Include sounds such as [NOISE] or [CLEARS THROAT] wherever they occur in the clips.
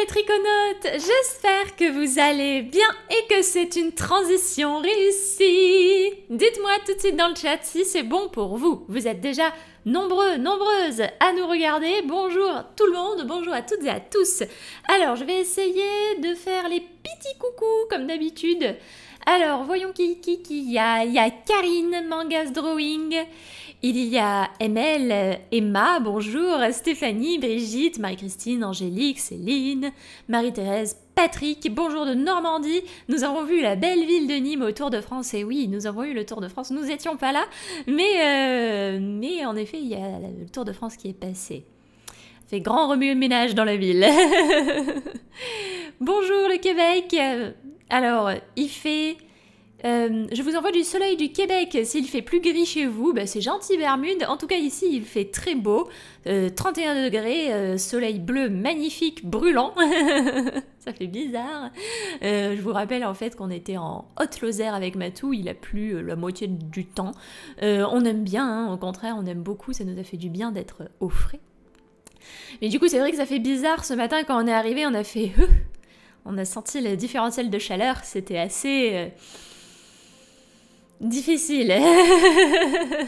les triconautes, j'espère que vous allez bien et que c'est une transition réussie. Dites-moi tout de suite dans le chat si c'est bon pour vous. Vous êtes déjà nombreux, nombreuses à nous regarder. Bonjour tout le monde, bonjour à toutes et à tous. Alors, je vais essayer de faire les petits coucou comme d'habitude. Alors, voyons qui, qui, qui, y a, y a Karine, Mangas Drawing. Il y a Emel, Emma, bonjour, Stéphanie, Brigitte, Marie-Christine, Angélique, Céline, Marie-Thérèse, Patrick, bonjour de Normandie. Nous avons vu la belle ville de Nîmes au Tour de France. Et oui, nous avons eu le Tour de France. Nous n'étions pas là, mais, euh, mais en effet, il y a le Tour de France qui est passé. Fait grand remue-ménage dans la ville. [LAUGHS] bonjour le Québec. Alors, il fait euh, je vous envoie du soleil du Québec. S'il fait plus gris chez vous, bah, c'est gentil Bermude. En tout cas, ici, il fait très beau. 31 euh, degrés, euh, soleil bleu magnifique, brûlant. [LAUGHS] Ça fait bizarre. je vous rappelle en fait qu'on était en Haute-Lozère avec Matou. Il a plu la moitié du temps. on aime bien, hein. au contraire, on aime beaucoup. Ça nous a fait du bien d'être au frais. Mais du coup, c'est vrai que ça fait bizarre. Ce matin, quand on est arrivé, on a fait. on a senti le différentiel de chaleur. C'était assez Difficile.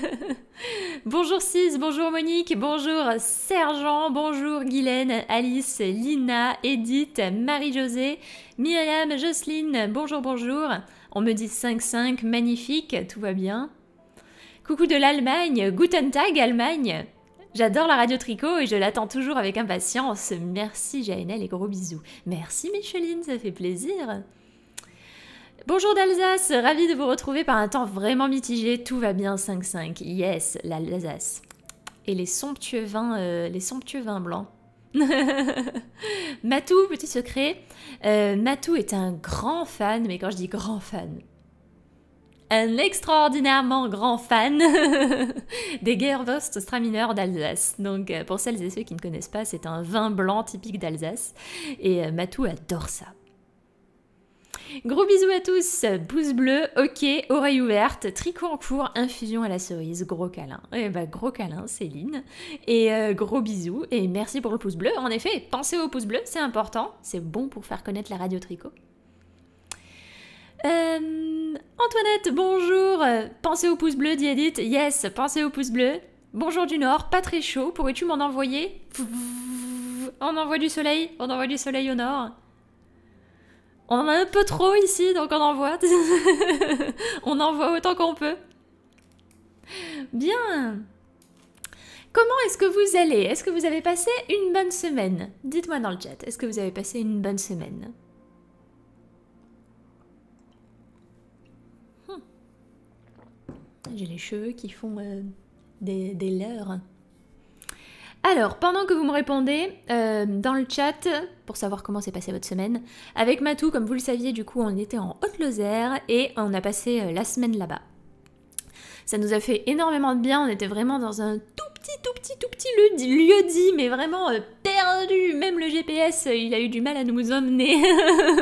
[LAUGHS] bonjour Cis, bonjour Monique, bonjour Sergent, bonjour Guylaine, Alice, Lina, Edith, Marie-Josée, Myriam, Jocelyne, bonjour, bonjour. On me dit 5-5, magnifique, tout va bien. Coucou de l'Allemagne, Guten Tag Allemagne. J'adore la radio tricot et je l'attends toujours avec impatience. Merci Jaenel et gros bisous. Merci Micheline, ça fait plaisir. Bonjour d'Alsace, ravi de vous retrouver par un temps vraiment mitigé, tout va bien 5-5, yes, l'Alsace. Et les somptueux vins, euh, les somptueux vins blancs. [LAUGHS] Matou, petit secret, euh, Matou est un grand fan, mais quand je dis grand fan, un extraordinairement grand fan [LAUGHS] des stramineurs d'Alsace. Donc euh, pour celles et ceux qui ne connaissent pas, c'est un vin blanc typique d'Alsace et Matou adore ça. Gros bisous à tous, pouce bleu, ok, oreilles ouverte, tricot en cours, infusion à la cerise, gros câlin. Et eh bah ben, gros câlin, Céline. Et euh, gros bisous et merci pour le pouce bleu. En effet, pensez au pouce bleu, c'est important, c'est bon pour faire connaître la radio tricot. Euh, Antoinette, bonjour. Pensez au pouce bleu, dit Yes, pensez au pouce bleu. Bonjour du Nord, pas très chaud. Pourrais-tu m'en envoyer On envoie du soleil, on envoie du soleil au Nord. On en a un peu trop ici, donc on envoie. [LAUGHS] on voit autant qu'on peut. Bien. Comment est-ce que vous allez Est-ce que vous avez passé une bonne semaine Dites-moi dans le chat, est-ce que vous avez passé une bonne semaine hmm. J'ai les cheveux qui font euh, des, des leurs. Alors, pendant que vous me répondez, euh, dans le chat, pour savoir comment s'est passée votre semaine, avec Matou, comme vous le saviez, du coup, on était en Haute-Lozère et on a passé euh, la semaine là-bas. Ça nous a fait énormément de bien, on était vraiment dans un tout petit, tout petit, tout petit lieu dit, mais vraiment euh, perdu. Même le GPS, il a eu du mal à nous emmener.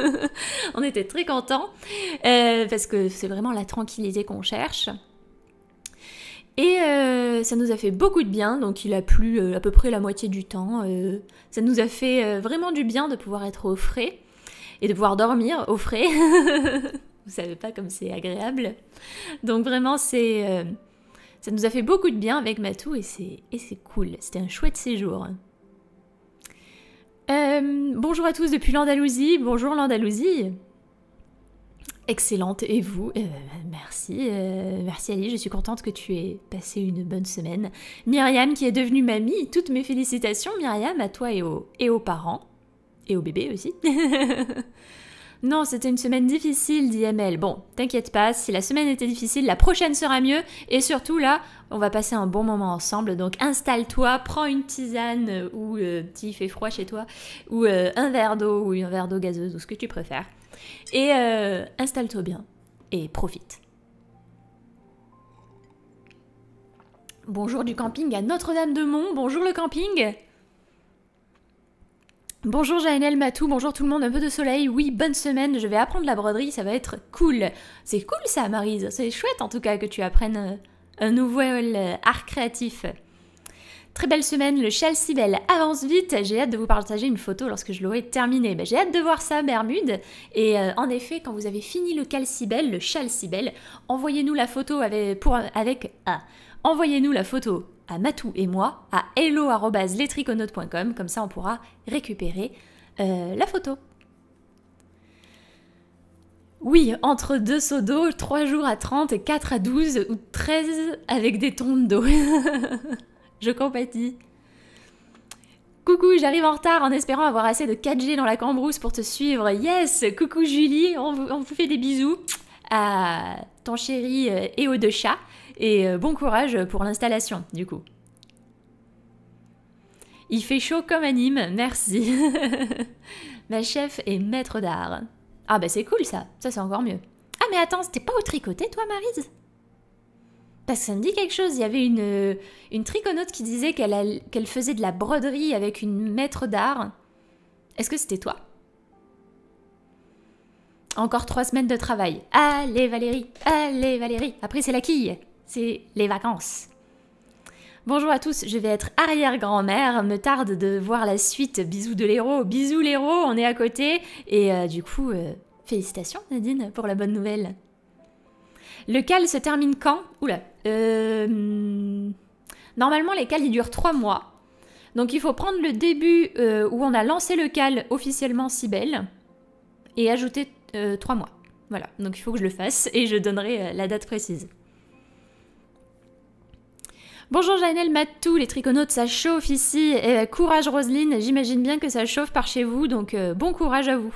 [LAUGHS] on était très contents, parce que c'est vraiment la tranquillité qu'on cherche. Et euh, ça nous a fait beaucoup de bien, donc il a plu euh, à peu près la moitié du temps. Euh, ça nous a fait vraiment du bien de pouvoir être au frais et de pouvoir dormir au frais. [LAUGHS] Vous savez pas comme c'est agréable. Donc vraiment, c'est ça nous a fait beaucoup de bien avec Matou et c'est cool. C'était un chouette séjour. bonjour à tous depuis l'Andalousie. Bonjour l'Andalousie excellente et vous euh, Merci, euh, merci Ali, je suis contente que tu aies passé une bonne semaine. Myriam qui est devenue mamie, toutes mes félicitations Myriam à toi et aux, et aux parents, et au bébé aussi. [LAUGHS] non, c'était une semaine difficile, dit ML. Bon, t'inquiète pas, si la semaine était difficile, la prochaine sera mieux. Et surtout, là, on va passer un bon moment ensemble. Donc, installe-toi, prends une tisane, ou euh, s'il fait froid chez toi, ou euh, un verre d'eau, ou un verre d'eau gazeuse, ou ce que tu préfères. Et euh, installe-toi bien et profite. Bonjour du camping à Notre-Dame-de-Mont, bonjour le camping Bonjour Janelle Matou, bonjour tout le monde, un peu de soleil, oui, bonne semaine, je vais apprendre la broderie, ça va être cool. C'est cool ça Marise, c'est chouette en tout cas que tu apprennes euh, un nouvel art créatif. Très belle semaine, le Chalcibel avance vite. J'ai hâte de vous partager une photo lorsque je l'aurai terminée. Bah, j'ai hâte de voir ça Bermude. Et euh, en effet, quand vous avez fini le Calcibel, le Chalcibel, envoyez-nous la photo avec... Pour, avec envoyez-nous la photo à Matou et moi à hello@letriconote.com Comme ça, on pourra récupérer euh, la photo. Oui, entre deux seaux d'eau, 3 jours à 30 et 4 à 12 ou 13 avec des tons d'eau. [LAUGHS] Je compatis. Coucou, j'arrive en retard en espérant avoir assez de 4G dans la cambrousse pour te suivre. Yes, coucou Julie, on vous, fait des bisous à euh, ton chéri et euh, de chat. Et euh, bon courage pour l'installation, du coup. Il fait chaud comme à Nîmes, merci. [LAUGHS] Ma chef est maître d'art. Ah bah c'est cool ça, ça c'est encore mieux. Ah mais attends, t'es pas au tricoté toi Marise ça me dit quelque chose. Il y avait une, euh, une qui disait qu'elle faisait de la broderie avec une maître d'art. Est-ce que c'était toi Encore trois semaines de travail. Allez Valérie, allez Valérie. Après c'est la quille, c'est les vacances. Bonjour à tous, je vais être arrière-grand-mère, me tarde de voir la suite. Bisous de l'héros, bisous l'héros, on est à côté. Et euh, du coup, euh, félicitations Nadine pour la bonne nouvelle. Le cal se termine quand Oula, euh, normalement, les cales, ils durent 3 mois. Donc il faut prendre le début euh, où on a lancé le cal officiellement Cybelle et ajouter 3 euh, mois. Voilà, donc il faut que je le fasse et je donnerai la date précise. Bonjour Janelle Matou, les triconautes, ça chauffe ici. Eh, courage Roselyne, j'imagine bien que ça chauffe par chez vous, donc bon courage à vous.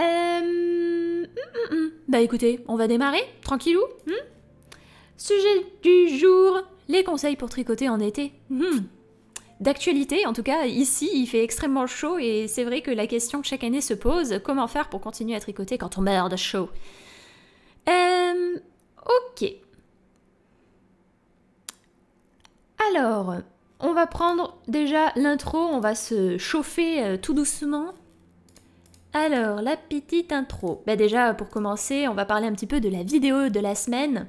Hum, hum, hum. Bah écoutez, on va démarrer, tranquillou. Sujet du jour les conseils pour tricoter en été. Hmm. D'actualité, en tout cas, ici, il fait extrêmement chaud et c'est vrai que la question que chaque année se pose comment faire pour continuer à tricoter quand on meurt de chaud euh, Ok. Alors, on va prendre déjà l'intro on va se chauffer euh, tout doucement. Alors, la petite intro. Bah déjà, pour commencer, on va parler un petit peu de la vidéo de la semaine.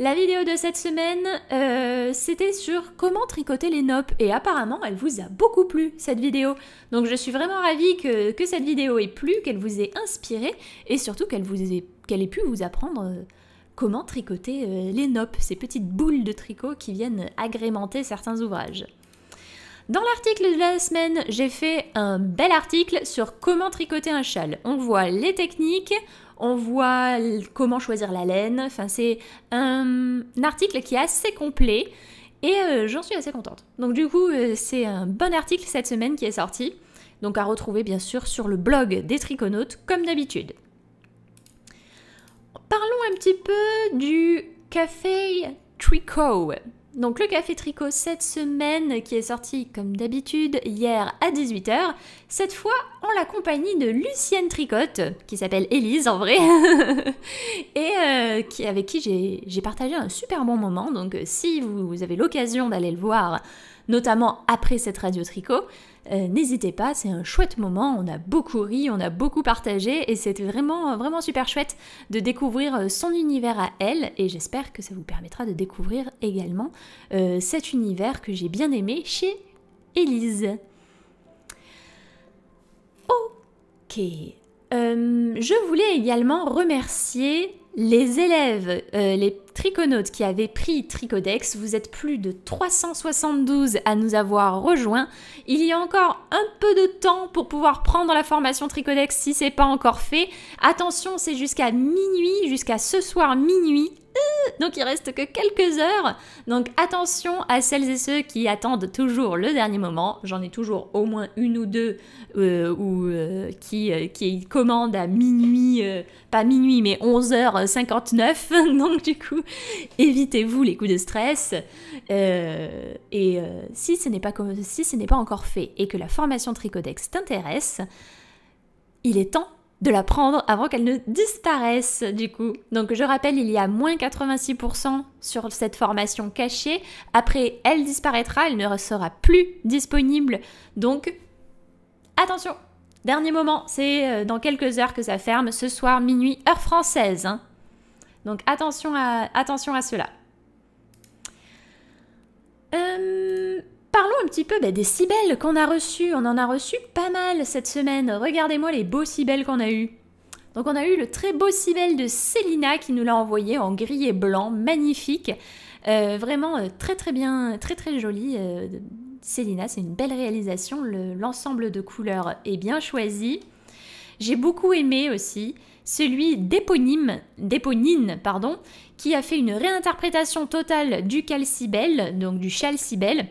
La vidéo de cette semaine, euh, c'était sur comment tricoter les nopes. et apparemment elle vous a beaucoup plu cette vidéo. Donc je suis vraiment ravie que, cette vidéo ait plu, qu'elle vous ait inspiré et surtout qu'elle ait, qu'elle ait pu vous apprendre euh, comment tricoter euh, les nopes, ces petites boules de tricot qui viennent agrémenter certains ouvrages. Dans l'article de la semaine, j'ai fait un bel article sur comment tricoter un châle. On voit les techniques, on voit comment choisir la laine. Enfin, c'est un, article qui est assez complet et euh, j'en suis assez contente. Donc du coup, euh, c'est un bon article cette semaine qui est sorti. Donc à retrouver bien sûr sur le blog des triconautes comme d'habitude. Parlons un petit peu du café tricot. Donc le café tricot cette semaine qui est sorti comme d'habitude hier à 18h, cette fois en la compagnie de Lucienne Tricotte, qui s'appelle Élise en vrai, [LAUGHS] et euh, avec qui j'ai partagé un super bon moment, donc euh, si vous avez l'occasion d'aller le voir, notamment après cette radio tricot, euh, n'hésitez pas, c'est un chouette moment, on a beaucoup ri, on a beaucoup partagé et c'était vraiment, vraiment super chouette de découvrir euh, son univers à elle et j'espère que ça vous permettra de découvrir également euh, cet univers que j'ai bien aimé chez Elise. Ok. je voulais également remercier les élèves, euh, les triconautes qui avaient pris Tricodex, vous êtes plus de 372 à nous avoir rejoints. Il y a encore un peu de temps pour pouvoir prendre la formation Tricodex si c'est pas encore fait. Attention, c'est jusqu'à minuit, jusqu'à ce soir minuit [LAUGHS] donc il reste que quelques heures. Donc attention à celles et ceux qui attendent toujours le dernier moment. J'en ai toujours au moins une ou deux euh, ou, euh, qui, euh, qui commandent à minuit, pas minuit, mais 11h59. [LAUGHS] Donc du coup, évitez-vous les coups de stress. et si ce n'est pas, si ce pas encore fait et que la formation Tricodex t'intéresse, il est temps de la prendre avant qu'elle ne disparaisse du coup. Donc je rappelle, il y a moins 86% sur cette formation cachée. Après, elle disparaîtra, elle ne sera plus disponible. Donc attention, dernier moment, c'est euh, dans quelques heures que ça ferme, ce soir minuit, heure française. Hein. Donc attention à, attention à cela. un petit peu bah, des cibelles qu'on a reçues. On en a reçu pas mal cette semaine. Regardez-moi les beaux cibelles qu'on a eues. Donc on a eu le très beau cibel de Célina qui nous l'a envoyé en gris et blanc, magnifique. Euh, vraiment euh, très très bien, très très joli. Euh, Célina, c'est une belle réalisation. L'ensemble de couleurs est bien choisi. J'ai beaucoup aimé aussi celui d'éponyme, d'Éponine, pardon, qui a fait une réinterprétation totale du calcibel, donc du chalcibel,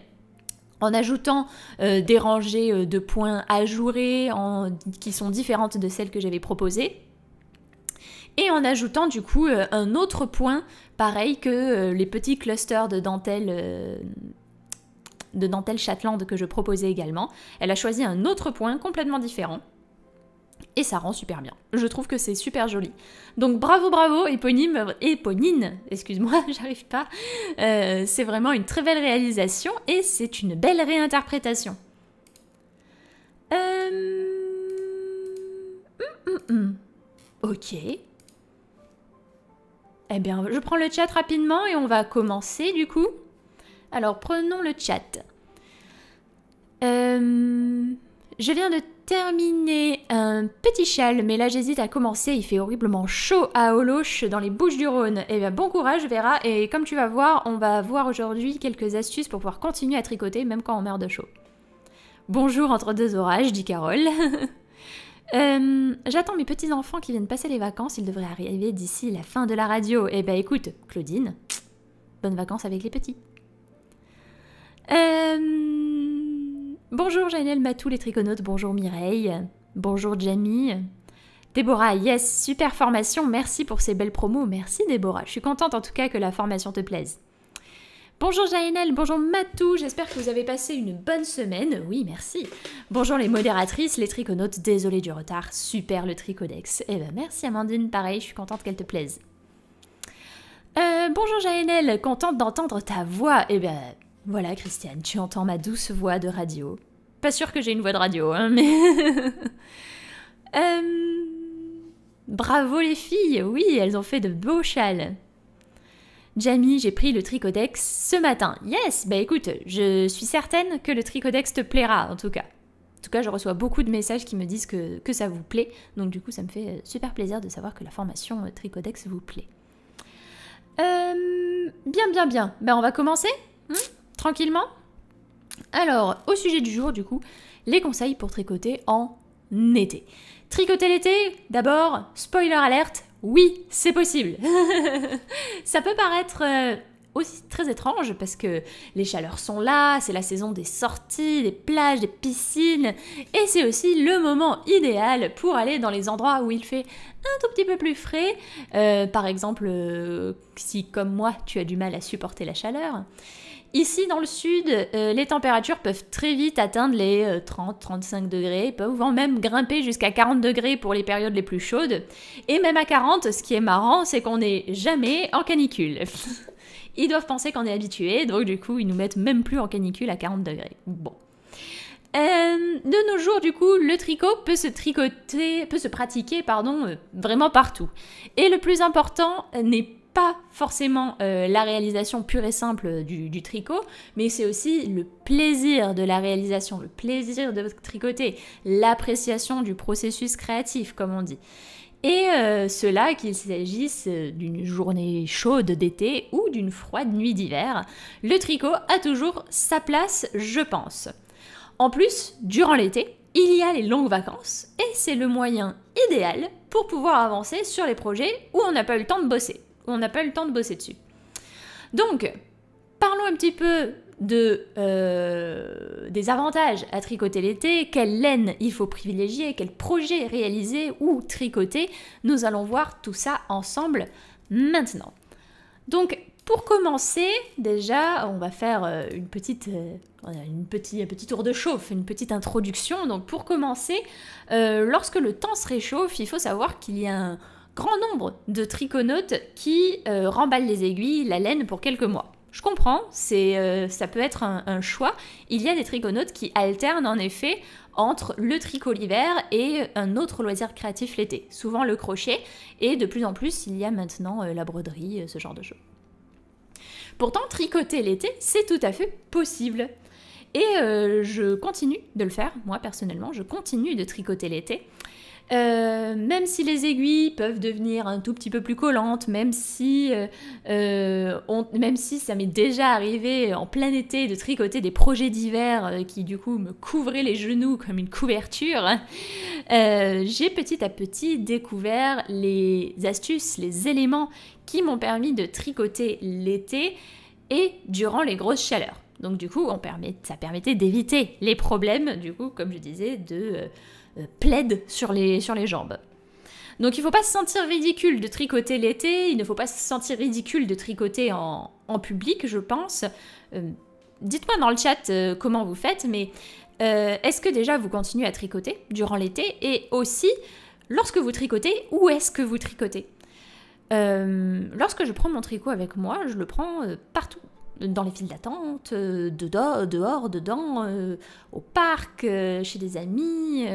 en ajoutant euh, des rangées euh, de points ajourés qui sont différentes de celles que j'avais proposées. Et en ajoutant du coup euh, un autre point pareil que les petits clusters de dentelle, de dentelle châtelande que je proposais également. Elle a choisi un autre point complètement différent et ça rend super bien. Je trouve que c'est super joli. Donc bravo, bravo, éponyme, éponine, excuse-moi, [LAUGHS] j'arrive pas. Euh, c'est vraiment une très belle réalisation et c'est une belle réinterprétation. Euh, hum, hum, hum. Ok. Eh bien, je prends le chat rapidement et on va commencer du coup. Alors, prenons le chat. Euh, je viens de terminé un petit châle, mais là j'hésite à commencer, il fait horriblement chaud à Oloche dans les Bouches du Rhône. Et eh bien bon courage Vera, et comme tu vas voir, on va voir aujourd'hui quelques astuces pour pouvoir continuer à tricoter même quand on meurt de chaud. Bonjour entre deux orages, dit Carole. [LAUGHS] Euh, j'attends mes petits-enfants qui viennent passer les vacances, ils devraient arriver d'ici la fin de la radio. Eh ben écoute, Claudine, bonnes vacances avec les petits. Euh, Bonjour Janelle Matou, les triconautes, bonjour Mireille, bonjour Jamie. Déborah, yes, super formation, merci pour ces belles promos, merci Déborah. Je suis contente en tout cas que la formation te plaise. Bonjour Jaenel, bonjour Matou, j'espère que vous avez passé une bonne semaine. Oui, merci. Bonjour les modératrices, les triconautes, désolé du retard, super le tricodex. Eh ben merci Amandine, pareil, je suis contente qu'elle te plaise. Euh, bonjour Jaenel, contente d'entendre ta voix. et eh ben voilà, Christiane, tu entends ma douce voix de radio. Pas sûr que j'ai une voix de radio, hein, mais. [LAUGHS] Euh, bravo les filles, oui, elles ont fait de beaux châles. Jamie, j'ai pris le tricodex ce matin. Yes, bah écoute, je suis certaine que le tricodex te plaira en tout cas. En tout cas, je reçois beaucoup de messages qui me disent que, ça vous plaît. Donc du coup, ça me fait euh, super plaisir de savoir que la formation euh, tricodex vous plaît. bien, bien, bien. bah on va commencer. Hein tranquillement Alors, au sujet du jour, du coup, les conseils pour tricoter en été. Tricoter l'été, d'abord, spoiler alerte, oui, c'est possible. [LAUGHS] ça peut paraître euh, aussi très étrange parce que les chaleurs sont là, c'est la saison des sorties, des plages, des piscines, et c'est aussi le moment idéal pour aller dans les endroits où il fait un tout petit peu plus frais. Euh, par exemple, euh, si comme moi, tu as du mal à supporter la chaleur. Ici, dans le sud, euh, les températures peuvent très vite atteindre les 30-35 euh, degrés, peuvent même grimper jusqu'à 40 degrés pour les périodes les plus chaudes. Et même à 40, ce qui est marrant, c'est qu'on n'est jamais en canicule. [LAUGHS] ils doivent penser qu'on est habitué, donc du coup, ils nous mettent même plus en canicule à 40 degrés. Bon. Euh, de nos jours, du coup, le tricot peut se tricoter, peut se pratiquer, pardon, vraiment partout. Et le plus important n'est pas forcément euh, la réalisation pure et simple du, tricot, mais c'est aussi le plaisir de la réalisation, le plaisir de tricoter, l'appréciation du processus créatif, comme on dit. Et euh, cela qu'il s'agisse euh, d'une journée chaude d'été ou d'une froide nuit d'hiver, le tricot a toujours sa place, je pense. En plus, durant l'été, il y a les longues vacances et c'est le moyen idéal pour pouvoir avancer sur les projets où on n'a pas eu le temps de bosser on n'a pas eu le temps de bosser dessus. Donc, parlons un petit peu euh, des avantages à tricoter l'été, quelle laine il faut privilégier, quel projet réaliser ou tricoter. Nous allons voir tout ça ensemble maintenant. Donc, pour commencer, déjà, on va faire euh, une petite, euh, une petite, un petit tour de chauffe, une petite introduction. Donc, pour commencer, lorsque le temps se réchauffe, il faut savoir qu'il y a un, grand nombre de triconautes qui euh, remballent les aiguilles, la laine pour quelques mois. Je comprends, c'est, euh, ça peut être un, choix. Il y a des triconautes qui alternent en effet entre le tricot l'hiver et un autre loisir créatif l'été, souvent le crochet, et de plus en plus il y a maintenant euh, la broderie, ce genre de choses. Pourtant, tricoter l'été, c'est tout à fait possible. Et je continue de le faire, moi personnellement, je continue de tricoter l'été. Euh, même si les aiguilles peuvent devenir un tout petit peu plus collantes, même si, euh, euh, même si ça m'est déjà arrivé en plein été de tricoter des projets d'hiver qui du coup me couvraient les genoux comme une couverture, hein, j'ai petit à petit découvert les astuces, les éléments qui m'ont permis de tricoter l'été et durant les grosses chaleurs. Donc du coup, ça permettait d'éviter les problèmes, du coup, comme je disais, de euh, plaide sur les, sur les jambes. Donc il ne faut pas se sentir ridicule de tricoter l'été, il ne faut pas se sentir ridicule de tricoter en, en public, je pense. Euh, dites-moi dans le chat euh, comment vous faites, mais est-ce que déjà vous continuez à tricoter durant l'été Et aussi, lorsque vous tricotez, où est-ce que vous tricotez Lorsque je prends mon tricot avec moi, je le prends partout dans les files d'attente, euh, euh, dehors, dedans, euh, au parc, chez des amis,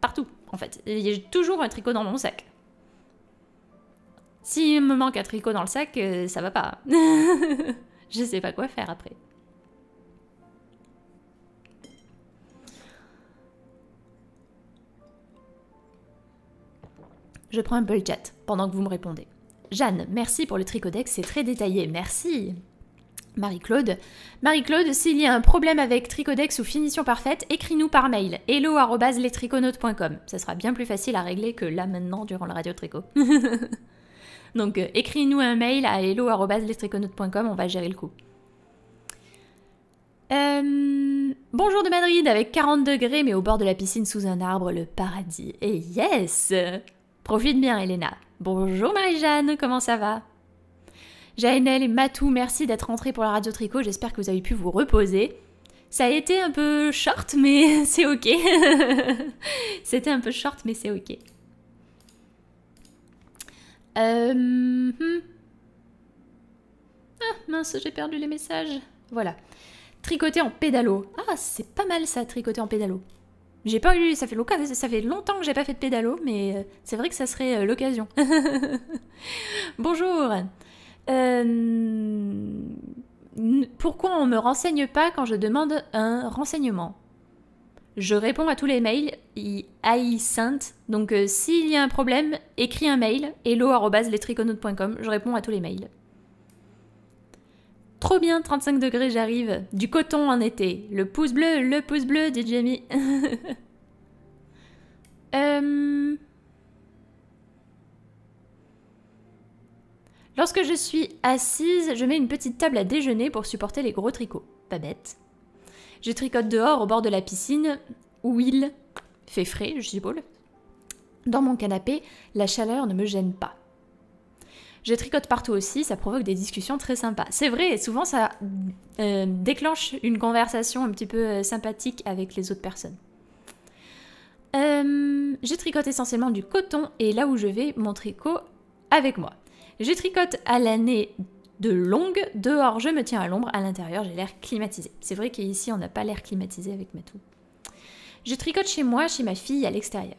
partout en fait. Il J'ai toujours un tricot dans mon sac. S'il me manque un tricot dans le sac, ça va pas. [LAUGHS] Je sais pas quoi faire après. Je prends un peu le chat pendant que vous me répondez. Jeanne, merci pour le tricodex, c'est très détaillé, merci. Marie-Claude. Marie-Claude, s'il y a un problème avec Tricodex ou Finition Parfaite, écris-nous par mail hello.letriconautes.com. Ça sera bien plus facile à régler que là maintenant durant le radio tricot. [LAUGHS] Donc euh, écris-nous un mail à hello.letriconautes.com, on va gérer le coup. Euh, bonjour de Madrid avec 40 degrés mais au bord de la piscine sous un arbre, le paradis. Et yes Profite bien Elena. Bonjour Marie-Jeanne, comment ça va Jaenel et Matou, merci d'être rentrés pour la radio tricot. J'espère que vous avez pu vous reposer. Ça a été un peu short, mais [LAUGHS] c'est ok. [LAUGHS] C'était un peu short, mais c'est ok. Euh, hmm. Ah mince, j'ai perdu les messages. Voilà. Tricoter en pédalo. Ah, c'est pas mal ça, tricoter en pédalo. J'ai pas eu, ça fait, ça fait longtemps que j'ai pas fait de pédalo, mais euh, c'est vrai que ça serait euh, l'occasion. [LAUGHS] Bonjour. Euh, pourquoi on ne me renseigne pas quand je demande un renseignement Je réponds à tous les mails, i Sainte. Donc euh, s'il y a un problème, écris un mail, hello.com, je réponds à tous les mails. Trop bien, 35 degrés, j'arrive. Du coton en été. Le pouce bleu, le pouce bleu, dit Jamie. [LAUGHS] Euh, Lorsque je suis assise, je mets une petite table à déjeuner pour supporter les gros tricots. Pas bête. Je tricote dehors au bord de la piscine, où il fait frais, je suppose. Dans mon canapé, la chaleur ne me gêne pas. Je tricote partout aussi, ça provoque des discussions très sympas. C'est vrai, souvent ça euh, déclenche une conversation un petit peu euh, sympathique avec les autres personnes. Euh, je tricote essentiellement du coton et là où je vais, mon tricot avec moi. Je tricote à l'année de longue, dehors je me tiens à l'ombre, à l'intérieur j'ai l'air climatisé. C'est vrai qu'ici on n'a pas l'air climatisé avec ma toux. Je tricote chez moi, chez ma fille, à l'extérieur.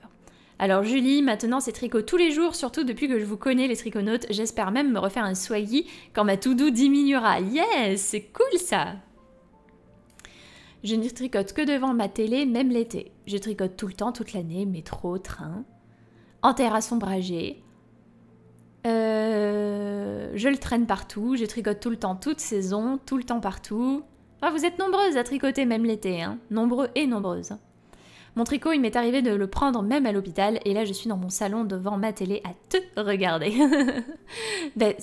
Alors Julie, maintenant c'est tricot tous les jours, surtout depuis que je vous connais les triconautes, j'espère même me refaire un swaggy quand ma toudou diminuera. Yes, c'est cool ça Je ne tricote que devant ma télé, même l'été. Je tricote tout le temps, toute l'année, métro, train, en terrasse ombragée, euh, je le traîne partout, je tricote tout le temps, toute saison, tout le temps partout. Ah, vous êtes nombreuses à tricoter même l'été, hein. nombreux et nombreuses. Mon tricot, il m'est arrivé de le prendre même à l'hôpital, et là je suis dans mon salon devant ma télé à te regarder. [LAUGHS] ben,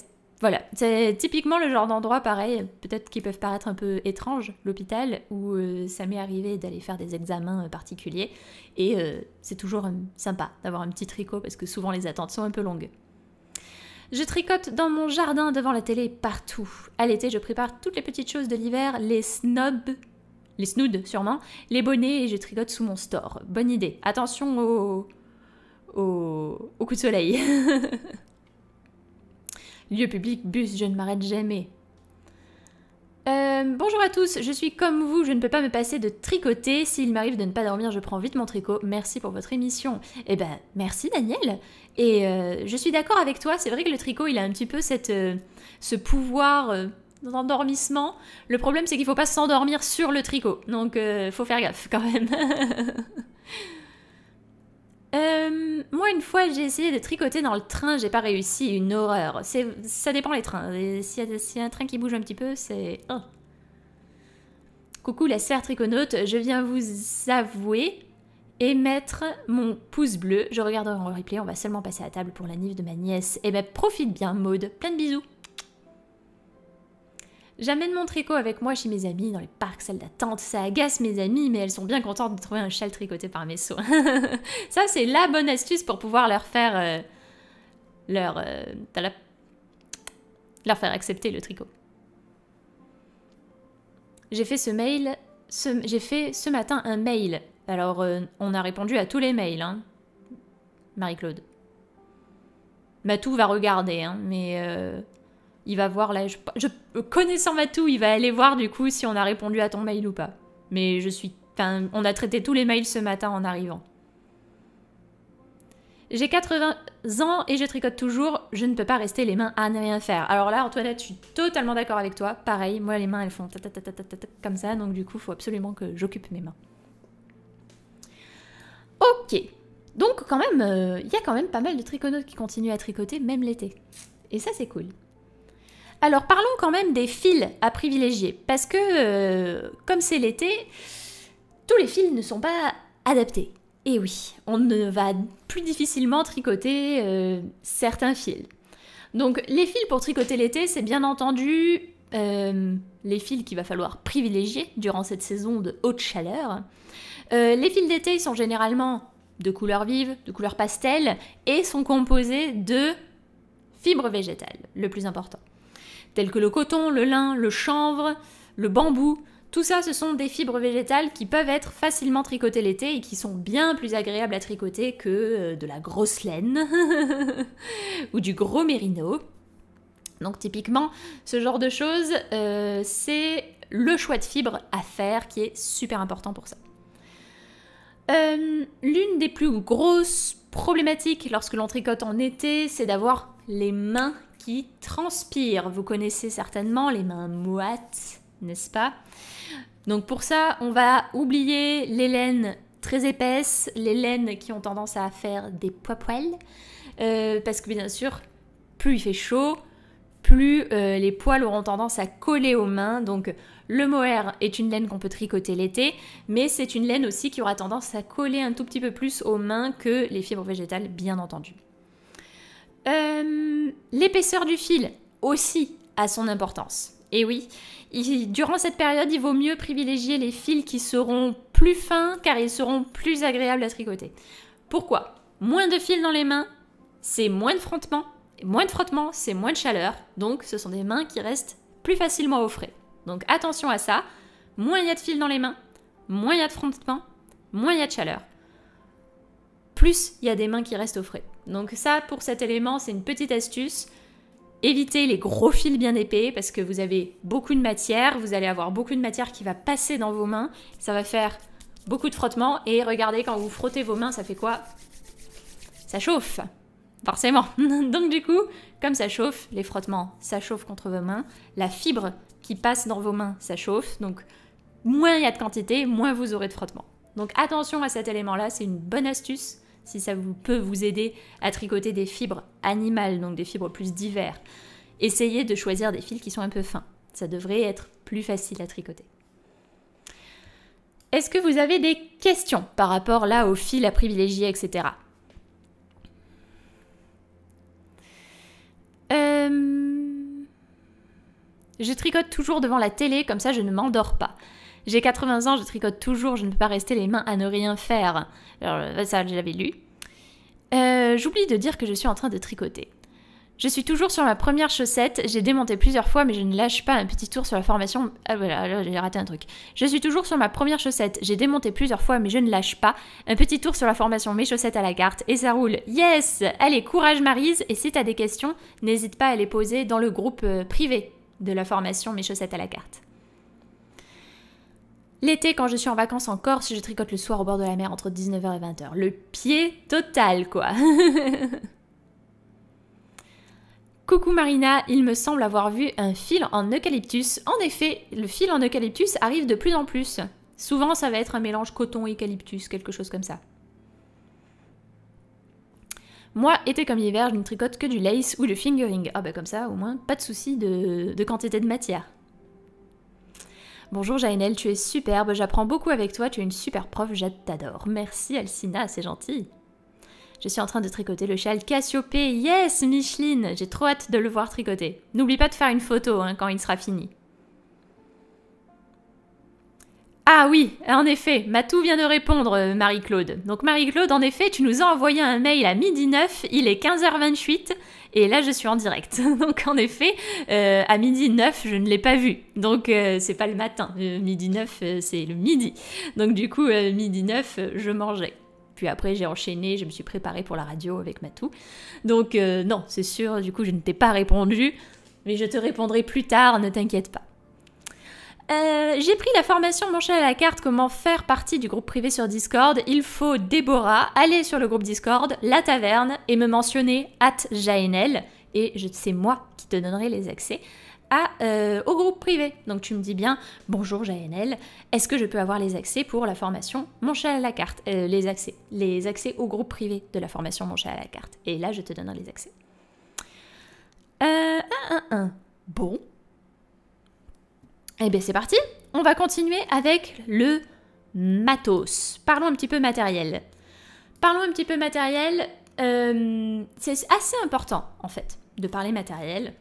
voilà, c'est typiquement le genre d'endroit pareil, peut-être qu'ils peuvent paraître un peu étranges, l'hôpital, où euh, ça m'est arrivé d'aller faire des examens euh, particuliers, et c'est toujours sympa d'avoir un petit tricot parce que souvent les attentes sont un peu longues. Je tricote dans mon jardin, devant la télé, partout. À l'été, je prépare toutes les petites choses de l'hiver, les snobs, les snoods sûrement, les bonnets et je tricote sous mon store. Bonne idée. Attention au, au, au coup de soleil. [LAUGHS] Lieu public, bus, je ne m'arrête jamais. Euh, bonjour à tous, je suis comme vous, je ne peux pas me passer de tricoter. S'il m'arrive de ne pas dormir, je prends vite mon tricot. Merci pour votre émission. Eh ben, merci Daniel. Et euh, je suis d'accord avec toi, c'est vrai que le tricot, il a un petit peu cette, euh, ce pouvoir euh, d'endormissement. Le problème, c'est qu'il ne faut pas s'endormir sur le tricot, donc faut faire gaffe quand même. [LAUGHS] moi, une fois, j'ai essayé de tricoter dans le train, j'ai pas réussi, une horreur. Ça dépend les trains. si un train qui bouge un petit peu, c'est. Coucou la serre triconaute, je viens vous avouer et mettre mon pouce bleu. Je regarderai en replay, on va seulement passer à table pour la nif de ma nièce. Et eh ben profite bien Maude, plein de bisous J'amène mon tricot avec moi chez mes amis, dans les parcs, salles d'attente. Ça agace mes amis, mais elles sont bien contentes de trouver un châle tricoté par mes soins. [LAUGHS] ça, c'est la bonne astuce pour pouvoir leur faire. Euh, leur. Euh, leur faire accepter le tricot. J'ai fait ce mail. J'ai fait ce matin un mail alors, euh, on a répondu à tous les mails, hein, Marie-Claude. Matou bah, va regarder, hein, mais euh, il va voir là. Je, connais connaissant Matou, il va aller voir du coup si on a répondu à ton mail ou pas. Mais je suis. On a traité tous les mails ce matin en arrivant. J'ai 80 ans et je tricote toujours, je ne peux pas rester les mains à ne rien faire. Alors là, Antoinette, je suis totalement d'accord avec toi. Pareil, moi les mains elles font comme ça, donc du coup, il faut absolument que j'occupe mes mains. Ok. Donc quand même, il euh, y a quand même pas mal de triconautes qui continuent à tricoter même l'été. Et ça c'est cool. Alors parlons quand même des fils à privilégier, parce que euh, comme c'est l'été, tous les fils ne sont pas adaptés. Et oui, on ne va plus difficilement tricoter euh, certains fils. Donc les fils pour tricoter l'été, c'est bien entendu les fils qu'il va falloir privilégier durant cette saison de haute chaleur. Euh, les fils d'été, sont généralement de couleur vive, de couleur pastel, et sont composés de fibres végétales, le plus important. Telles que le coton, le lin, le chanvre, le bambou, tout ça, ce sont des fibres végétales qui peuvent être facilement tricotées l'été et qui sont bien plus agréables à tricoter que euh, de la grosse laine [LAUGHS] ou du gros mérino. Donc typiquement, ce genre de choses, euh, c'est le choix de fibres à faire qui est super important pour ça. Euh, l'une des plus grosses problématiques lorsque l'on tricote en été, c'est d'avoir les mains qui transpirent. Vous connaissez certainement les mains moites, n'est-ce pas Donc pour ça, on va oublier les laines très épaisses, les laines qui ont tendance à faire des poids-poils, euh, parce que bien sûr, plus il fait chaud, plus euh, les poils auront tendance à coller aux mains. Donc le mohair est une laine qu'on peut tricoter l'été, mais c'est une laine aussi qui aura tendance à coller un tout petit peu plus aux mains que les fibres végétales, bien entendu. Euh, l'épaisseur du fil aussi a son importance. Et oui, durant cette période, il vaut mieux privilégier les fils qui seront plus fins car ils seront plus agréables à tricoter. Pourquoi Moins de fils dans les mains, c'est moins de frottement. Moins de frottement, c'est moins de chaleur. Donc, ce sont des mains qui restent plus facilement au frais. Donc attention à ça. Moins il y a de fil dans les mains, moins il y a de frottement, moins il y a de chaleur. Plus il y a des mains qui restent au frais. Donc ça, pour cet élément, c'est une petite astuce. Évitez les gros fils bien épais parce que vous avez beaucoup de matière, vous allez avoir beaucoup de matière qui va passer dans vos mains, ça va faire beaucoup de frottement et regardez quand vous frottez vos mains, ça fait quoi Ça chauffe forcément. [LAUGHS] Donc du coup, comme ça chauffe, les frottements, ça chauffe contre vos mains, la fibre qui passe dans vos mains, ça chauffe, donc moins il y a de quantité, moins vous aurez de frottements. Donc attention à cet élément-là, c'est une bonne astuce si ça vous peut vous aider à tricoter des fibres animales, donc des fibres plus diverses. Essayez de choisir des fils qui sont un peu fins. Ça devrait être plus facile à tricoter. Est-ce que vous avez des questions par rapport là aux fils à privilégier, etc. Euh, je tricote toujours devant la télé, comme ça je ne m'endors pas. J'ai 80 ans, je tricote toujours, je ne peux pas rester les mains à ne rien faire. Euh, ça, je l'avais lu. Euh, j'oublie de dire que je suis en train de tricoter. Je suis toujours sur ma première chaussette, j'ai démonté plusieurs fois mais je ne lâche pas un petit tour sur la formation. Ah voilà, j'ai raté un truc. Je suis toujours sur ma première chaussette, j'ai démonté plusieurs fois mais je ne lâche pas un petit tour sur la formation mes chaussettes à la carte et ça roule. Yes Allez, courage Marise et si t'as des questions, n'hésite pas à les poser dans le groupe euh, privé de la formation mes chaussettes à la carte. L'été, quand je suis en vacances en Corse, je tricote le soir au bord de la mer entre 19h et 20h. Le pied total, quoi [LAUGHS] Coucou Marina, il me semble avoir vu un fil en eucalyptus. En effet, le fil en eucalyptus arrive de plus en plus. Souvent, ça va être un mélange coton-eucalyptus, quelque chose comme ça. Moi, été comme hiver, je ne tricote que du lace ou du fingering. Ah bah comme ça, au moins, pas de souci de, quantité de matière. Bonjour Jaenel, tu es superbe, j'apprends beaucoup avec toi, tu es une super prof, t'adore. Merci Alcina, c'est gentil. Je suis en train de tricoter le châle Cassiopée. Yes, Micheline J'ai trop hâte de le voir tricoter. N'oublie pas de faire une photo hein, quand il sera fini. Ah oui, en effet, Matou vient de répondre, euh, Marie-Claude. Donc Marie-Claude, en effet, tu nous as envoyé un mail à midi 9, il est 15h28, et là je suis en direct. [LAUGHS] Donc en effet, euh, à midi 9, je ne l'ai pas vu. Donc euh, c'est pas le matin, midi 9, c'est le midi. Donc du coup, midi 9, je mangeais. Puis après, j'ai enchaîné, je me suis préparée pour la radio avec Matou. Donc euh, non, c'est sûr, du coup, je ne t'ai pas répondu, mais je te répondrai plus tard, ne t'inquiète pas. Euh, j'ai pris la formation Mon chat à la carte, comment faire partie du groupe privé sur Discord. Il faut, Déborah, aller sur le groupe Discord, la taverne, et me mentionner at Jaenel, et c'est moi qui te donnerai les accès. Euh, au groupe privé. Donc tu me dis bien, bonjour JNL, est-ce que je peux avoir les accès pour la formation Mon chat à la carte euh, Les accès. Les accès au groupe privé de la formation Mon chat à la carte. Et là, je te donne les accès. Euh, 1, Bon. Eh bien, c'est parti. On va continuer avec le matos. Parlons un petit peu matériel. Parlons un petit peu matériel. Euh, c'est assez important, en fait, de parler matériel.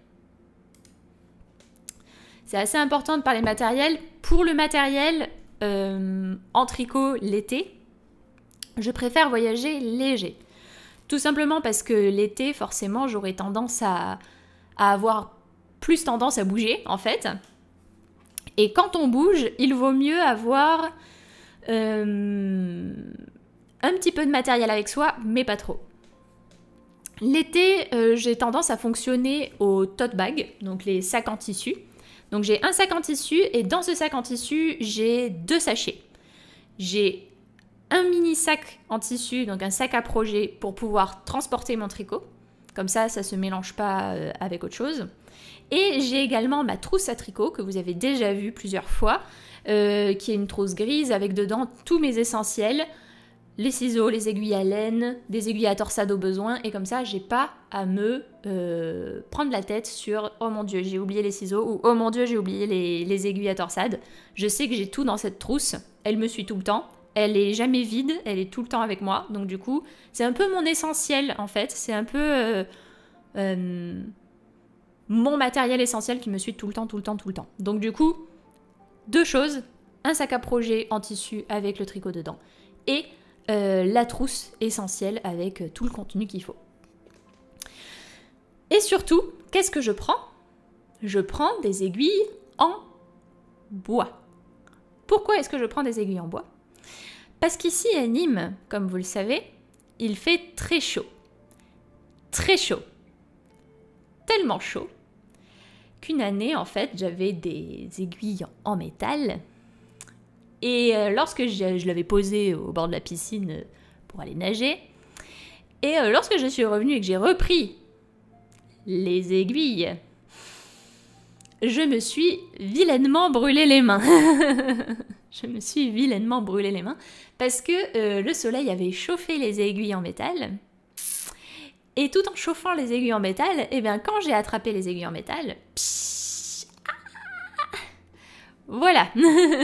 C'est assez important de parler matériel. Pour le matériel, euh, en tricot l'été, je préfère voyager léger. Tout simplement parce que l'été, forcément, j'aurais tendance à, avoir plus tendance à bouger, en fait. Et quand on bouge, il vaut mieux avoir euh, un petit peu de matériel avec soi, mais pas trop. L'été, euh, j'ai tendance à fonctionner au tote bag, donc les sacs en tissu. Donc j'ai un sac en tissu et dans ce sac en tissu, j'ai deux sachets. J'ai un mini sac en tissu, donc un sac à projet pour pouvoir transporter mon tricot. Comme ça, ça ne se mélange pas euh, avec autre chose. Et j'ai également ma trousse à tricot que vous avez déjà vue plusieurs fois, euh, qui est une trousse grise avec dedans tous mes essentiels, les ciseaux, les aiguilles à laine, des aiguilles à torsade au besoin, et comme ça, j'ai pas à me euh, prendre la tête sur oh mon dieu, j'ai oublié les ciseaux ou oh mon dieu, j'ai oublié les, aiguilles à torsade. Je sais que j'ai tout dans cette trousse, elle me suit tout le temps, elle est jamais vide, elle est tout le temps avec moi, donc du coup, c'est un peu mon essentiel en fait, c'est un peu euh, euh, mon matériel essentiel qui me suit tout le temps, tout le temps, tout le temps. Donc du coup, deux choses, un sac à projet en tissu avec le tricot dedans et euh, la trousse essentielle avec euh, tout le contenu qu'il faut. Et surtout, qu'est-ce que je prends Je prends des aiguilles en bois. Pourquoi est-ce que je prends des aiguilles en bois Parce qu'ici à Nîmes, comme vous le savez, il fait très chaud. Très chaud. Tellement chaud qu'une année, en fait, j'avais des aiguilles en métal et euh, lorsque je, l'avais posé au bord de la piscine euh, pour aller nager, et euh, lorsque je suis revenue et que j'ai repris les aiguilles, je me suis vilainement brûlé les mains. [LAUGHS] je me suis vilainement brûlé les mains parce que le soleil avait chauffé les aiguilles en métal. Et tout en chauffant les aiguilles en métal, et eh bien quand j'ai attrapé les aiguilles en métal, voilà.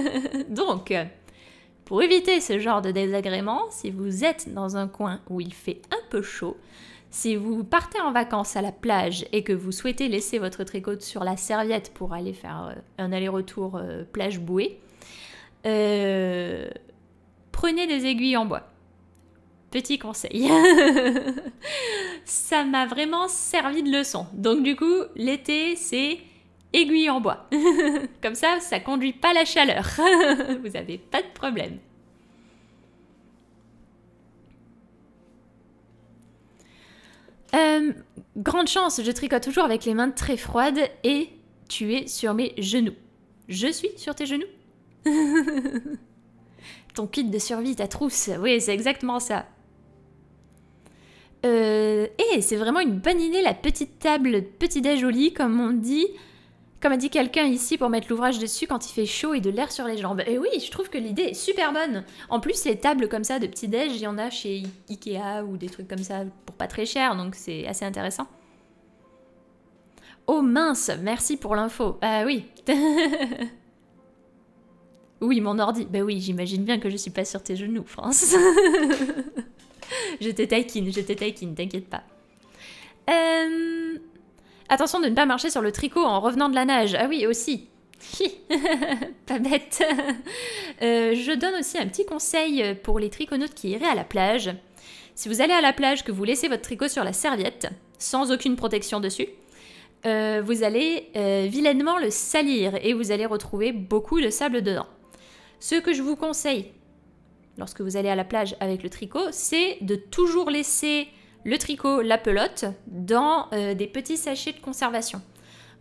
[LAUGHS] Donc, pour éviter ce genre de désagrément, si vous êtes dans un coin où il fait un peu chaud, si vous partez en vacances à la plage et que vous souhaitez laisser votre tricot sur la serviette pour aller faire euh, un aller-retour euh, plage bouée, euh, prenez des aiguilles en bois. Petit conseil. [LAUGHS] Ça m'a vraiment servi de leçon. Donc du coup, l'été, c'est aiguille en bois. [LAUGHS] Comme ça, ça conduit pas la chaleur. [LAUGHS] Vous n'avez pas de problème. Euh, grande chance, je tricote toujours avec les mains très froides et tu es sur mes genoux. Je suis sur tes genoux [LAUGHS] Ton kit de survie, ta trousse, oui, c'est exactement ça. Euh, et c'est vraiment une bonne idée la petite table petit déj comme on dit. Comme a dit quelqu'un ici pour mettre l'ouvrage dessus quand il fait chaud et de l'air sur les jambes. Et oui, je trouve que l'idée est super bonne. En plus, les tables comme ça de petit déj, il y en a chez Ikea ou des trucs comme ça pour pas très cher, donc c'est assez intéressant. Oh mince, merci pour l'info. Ah oui. [LAUGHS] oui, mon ordi. Bah oui, j'imagine bien que je suis pas sur tes genoux, France. [LAUGHS] je te taquine, je taquine, t'inquiète pas. Euh... Attention de ne pas marcher sur le tricot en revenant de la nage. Ah oui, aussi. [LAUGHS] pas bête. [LAUGHS] Euh, je donne aussi un petit conseil pour les triconautes qui iraient à la plage. Si vous allez à la plage, que vous laissez votre tricot sur la serviette, sans aucune protection dessus, euh, vous allez euh, vilainement le salir et vous allez retrouver beaucoup de sable dedans. Ce que je vous conseille lorsque vous allez à la plage avec le tricot, c'est de toujours laisser le tricot, la pelote dans euh, des petits sachets de conservation.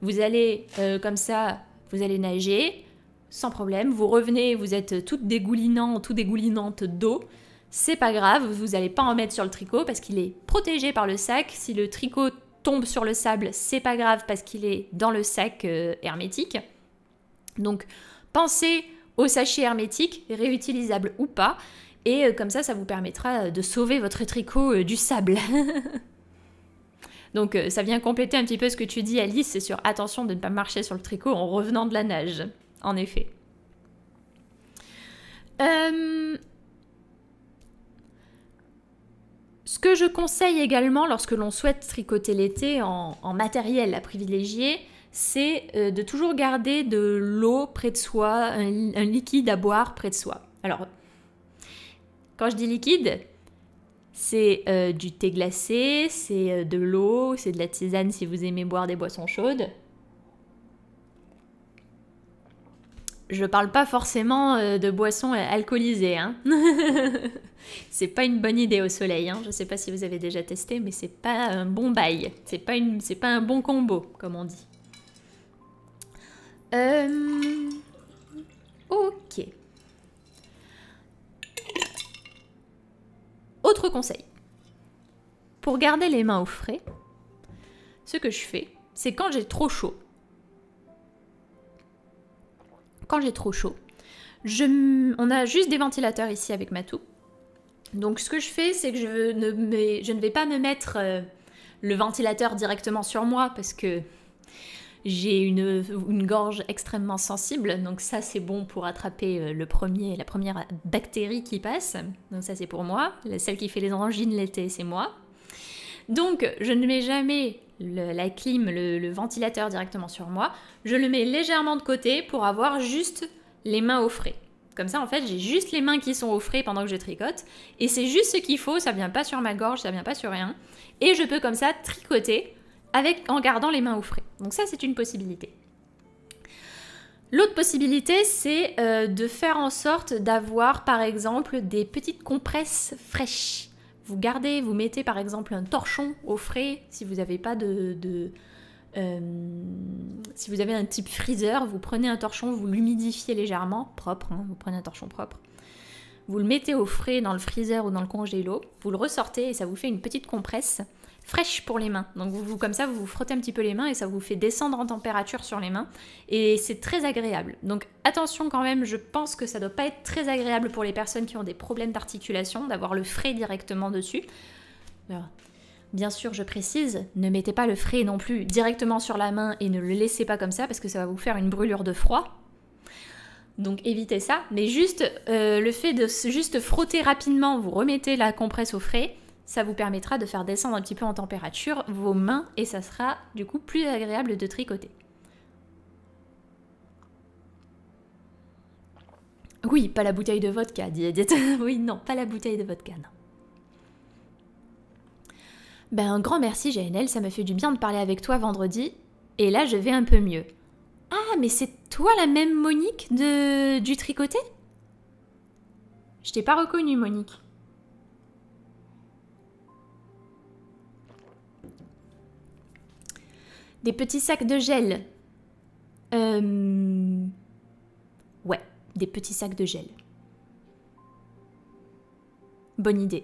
Vous allez euh, comme ça, vous allez nager sans problème, vous revenez, vous êtes toute dégoulinante, tout dégoulinante d'eau. C'est pas grave, vous n'allez pas en mettre sur le tricot parce qu'il est protégé par le sac. Si le tricot tombe sur le sable, c'est pas grave parce qu'il est dans le sac euh, hermétique. Donc pensez au sachet hermétique, réutilisable ou pas, et euh, comme ça, ça vous permettra euh, de sauver votre tricot euh, du sable. [LAUGHS] Donc ça vient compléter un petit peu ce que tu dis Alice, c'est sur attention de ne pas marcher sur le tricot en revenant de la nage, en effet. Ce que je conseille également lorsque l'on souhaite tricoter l'été en, matériel à privilégier, c'est de toujours garder de l'eau près de soi, un, un liquide à boire près de soi. Alors, quand je dis liquide, c'est euh, du thé glacé, c'est euh, de l'eau, c'est de la tisane si vous aimez boire des boissons chaudes. Je parle pas forcément euh, de boissons alcoolisées, hein. [LAUGHS] c'est pas une bonne idée au soleil, hein. Je ne sais pas si vous avez déjà testé, mais c'est pas un bon bail. C'est pas, une, c'est pas un bon combo, comme on dit. Ok. Autre conseil. Pour garder les mains au frais, ce que je fais, c'est quand j'ai trop chaud. Quand j'ai trop chaud, je, on a juste des ventilateurs ici avec ma toux. Donc ce que je fais, c'est que je ne, je ne vais pas me mettre euh, le ventilateur directement sur moi parce que j'ai une, gorge extrêmement sensible, donc ça c'est bon pour attraper euh, le premier, la première bactérie qui passe. Donc ça c'est pour moi. Celle qui fait les angines l'été, c'est moi. Donc je ne mets jamais la clim, le, le ventilateur directement sur moi. Je le mets légèrement de côté pour avoir juste les mains au frais. Comme ça, en fait, j'ai juste les mains qui sont au frais pendant que je tricote. Et c'est juste ce qu'il faut, ça vient pas sur ma gorge, ça vient pas sur rien. Et je peux comme ça tricoter en gardant les mains au frais. Donc ça, c'est une possibilité. L'autre possibilité, c'est euh, de faire en sorte d'avoir, par exemple, des petites compresses fraîches. Vous gardez, vous mettez par exemple un torchon au frais si vous n'avez pas de, euh, si vous avez un type freezer, vous prenez un torchon, vous l'humidifiez légèrement, propre, hein, vous prenez un torchon propre, vous le mettez au frais dans le freezer ou dans le congélo, vous le ressortez et ça vous fait une petite compresse fraîche pour les mains. Donc vous, comme ça, vous vous frottez un petit peu les mains et ça vous fait descendre en température sur les mains. Et c'est très agréable. Donc attention quand même, je pense que ça doit pas être très agréable pour les personnes qui ont des problèmes d'articulation d'avoir le frais directement dessus. Bien sûr, je précise, ne mettez pas le frais non plus directement sur la main et ne le laissez pas comme ça parce que ça va vous faire une brûlure de froid. Donc évitez ça, mais juste euh, le fait de juste frotter rapidement, vous remettez la compresse au frais ça vous permettra de faire descendre un petit peu en température vos mains et ça sera du coup plus agréable de tricoter. Oui, pas la bouteille de vodka, dit Edith. [LAUGHS] oui, non, pas la bouteille de vodka, Ben, un grand merci, JNL, ça me fait du bien de parler avec toi vendredi, et là, je vais un peu mieux. Ah, mais c'est toi la même Monique de... du tricoté Je t'ai pas reconnue, Monique. Des petits sacs de gel. Euh, ouais, des petits sacs de gel. Bonne idée.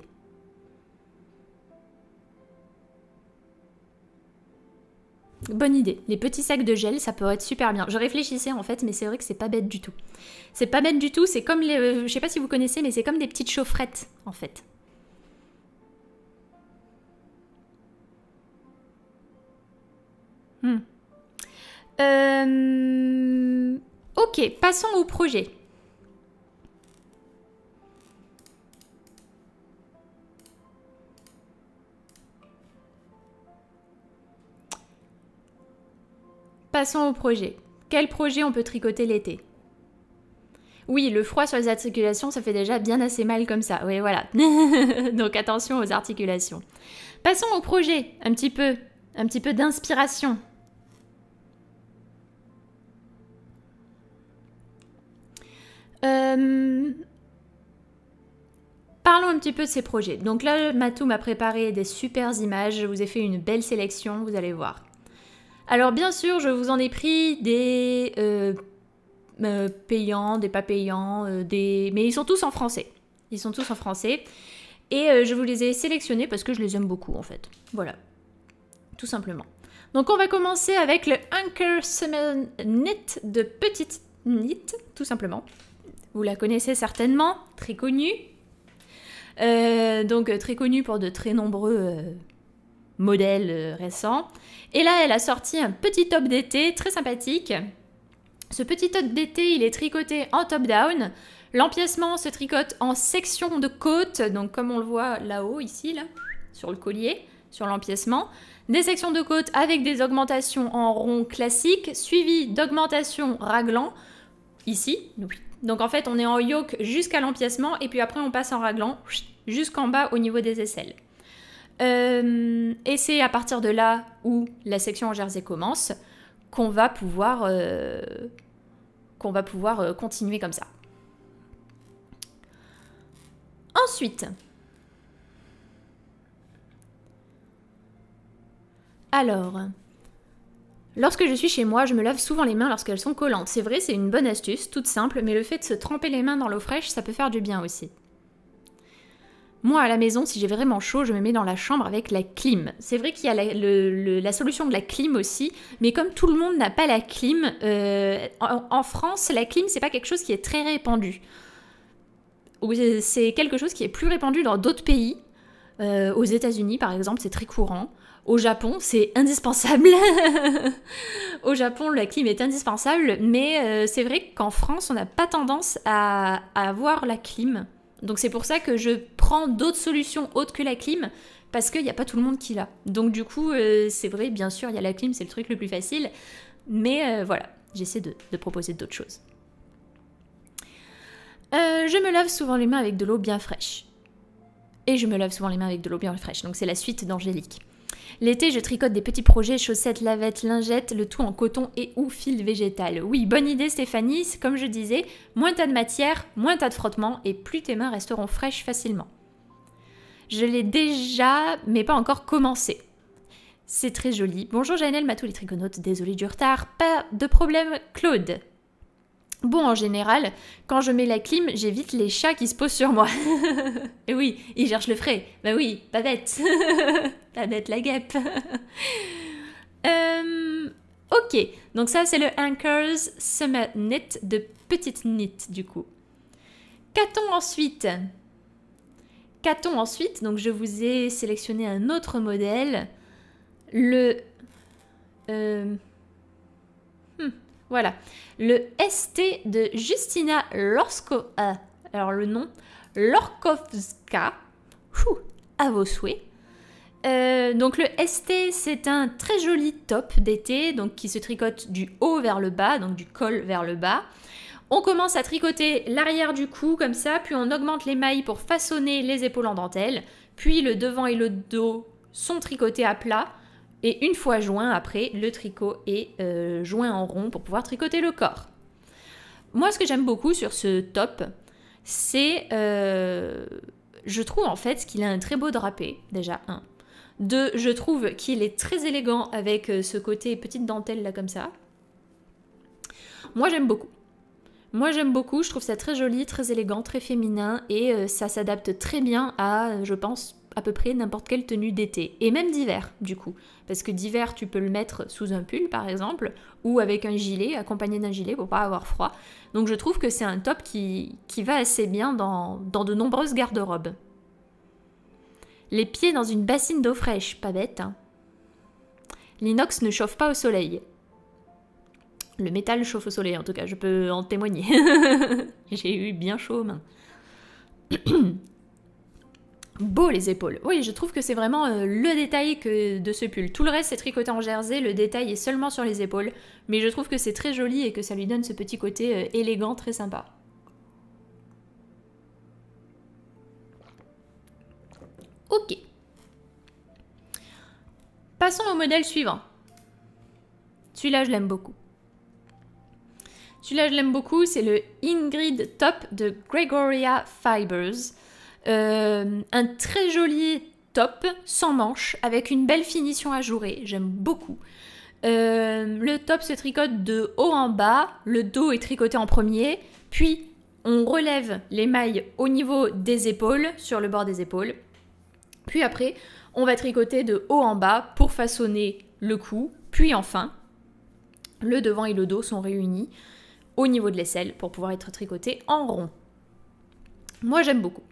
Bonne idée. Les petits sacs de gel, ça peut être super bien. Je réfléchissais en fait, mais c'est vrai que c'est pas bête du tout. C'est pas bête du tout, c'est comme les. Euh, je sais pas si vous connaissez, mais c'est comme des petites chaufferettes en fait. Euh, ok, passons au projet. Passons au projet. Quel projet on peut tricoter l'été Oui, le froid sur les articulations, ça fait déjà bien assez mal comme ça. Oui, voilà. [LAUGHS] Donc attention aux articulations. Passons au projet, un petit peu, un petit peu d'inspiration. Euh, parlons un petit peu de ces projets. Donc là, Matou m'a préparé des superbes images, je vous ai fait une belle sélection, vous allez voir. Alors bien sûr, je vous en ai pris des euh, euh, payants, des pas payants, des... mais ils sont tous en français. Ils sont tous en français. Et je vous les ai sélectionnés parce que je les aime beaucoup en fait. Voilà. Tout simplement. Donc on va commencer avec le Anchor Summer Knit de Petite Knit, tout simplement. Vous la connaissez certainement, très connue. Euh, donc euh, très connue pour de très nombreux euh, modèles récents. Et là, elle a sorti un petit top d'été très sympathique. Ce petit top d'été, il est tricoté en top-down. L'empiècement se tricote en section de côte, donc comme on le voit là-haut, ici, là, sur le collier, sur l'empiècement. Des sections de côte avec des augmentations en rond classique, suivies d'augmentations raglant, ici, nous. Donc en fait, on est en yoke jusqu'à l'empiècement et puis après on passe en raglan jusqu'en bas au niveau des aisselles. Euh, et c'est à partir de là où la section en jersey commence qu'on va pouvoir, euh, qu'on va pouvoir euh, continuer comme ça. Ensuite, alors, Lorsque je suis chez moi, je me lave souvent les mains lorsqu'elles sont collantes. C'est vrai, c'est une bonne astuce, toute simple, mais le fait de se tremper les mains dans l'eau fraîche, ça peut faire du bien aussi. Moi, à la maison, si j'ai vraiment chaud, je me mets dans la chambre avec la clim. C'est vrai qu'il y a la, solution de la clim aussi, mais comme tout le monde n'a pas la clim, euh, en, France, la clim, c'est pas quelque chose qui est très répandu. C'est quelque chose qui est plus répandu dans d'autres pays. Euh, aux États-Unis, par exemple, c'est très courant. Au Japon, c'est indispensable. [LAUGHS] Au Japon, la clim est indispensable, mais euh, c'est vrai qu'en France, on n'a pas tendance à, avoir la clim. Donc c'est pour ça que je prends d'autres solutions autres que la clim, parce qu'il n'y a pas tout le monde qui l'a. Donc du coup, euh, c'est vrai, bien sûr, il y a la clim, c'est le truc le plus facile, mais euh, voilà, j'essaie de, proposer d'autres choses. je me lave souvent les mains avec de l'eau bien fraîche. Et je me lave souvent les mains avec de l'eau bien fraîche, donc c'est la suite d'Angélique. L'été, je tricote des petits projets, chaussettes, lavettes, lingettes, le tout en coton et ou fil végétal. Oui, bonne idée Stéphanie, comme je disais, moins t'as de matière, moins t'as de frottement et plus tes mains resteront fraîches facilement. Je l'ai déjà, mais pas encore commencé. C'est très joli. Bonjour Janelle, Matou les triconautes, désolé du retard. Pas de problème Claude. Bon, en général, quand je mets la clim, j'évite les chats qui se posent sur moi. [LAUGHS] Et oui, ils cherchent le frais. Bah oui, pas [LAUGHS] la bête, la guêpe. [LAUGHS] Euh, ok, donc ça c'est le Anchors Summer Knit de petite knit du coup. Qu'a-t-on ensuite Qu'a-t-on ensuite Donc je vous ai sélectionné un autre modèle, le... Euh, hmm, voilà, le ST de Justina Lorsko... Euh, alors le nom, Lorkovska. à vos souhaits. Euh, donc le ST, c'est un très joli top d'été, donc qui se tricote du haut vers le bas, donc du col vers le bas. On commence à tricoter l'arrière du cou comme ça, puis on augmente les mailles pour façonner les épaules en dentelle, puis le devant et le dos sont tricotés à plat, et une fois joint après, le tricot est euh, joint en rond pour pouvoir tricoter le corps. Moi, ce que j'aime beaucoup sur ce top, c'est... Euh, je trouve en fait qu'il a un très beau drapé, déjà un. Deux, je trouve qu'il est très élégant avec euh, ce côté petite dentelle là comme ça. Moi j'aime beaucoup. Moi j'aime beaucoup, je trouve ça très joli, très élégant, très féminin et euh, ça s'adapte très bien à, je pense, à peu près n'importe quelle tenue d'été et même d'hiver du coup. Parce que d'hiver tu peux le mettre sous un pull par exemple ou avec un gilet, accompagné d'un gilet pour pas avoir froid. Donc je trouve que c'est un top qui, va assez bien dans, dans de nombreuses garde-robes les pieds dans une bassine d'eau fraîche, pas bête. Hein. L'inox ne chauffe pas au soleil. Le métal chauffe au soleil, en tout cas, je peux en témoigner. [LAUGHS] J'ai eu bien chaud aux mains. [CLEARS THROAT] Beau les épaules. Oui, je trouve que c'est vraiment euh, le détail que de ce pull. Tout le reste c'est tricoté en jersey, le détail est seulement sur les épaules, mais je trouve que c'est très joli et que ça lui donne ce petit côté euh, élégant, très sympa. Ok. Passons au modèle suivant. Celui-là, je l'aime beaucoup. Celui-là, je l'aime beaucoup, c'est le Ingrid Top de Gregoria Fibers. Euh, un très joli top, sans manches, avec une belle finition ajourée. J'aime beaucoup. Euh, le top se tricote de haut en bas, le dos est tricoté en premier, puis on relève les mailles au niveau des épaules, sur le bord des épaules, puis après, on va tricoter de haut en bas pour façonner le cou, puis enfin, le devant et le dos sont réunis au niveau de l'aisselle pour pouvoir être tricotés en rond. Moi j'aime beaucoup.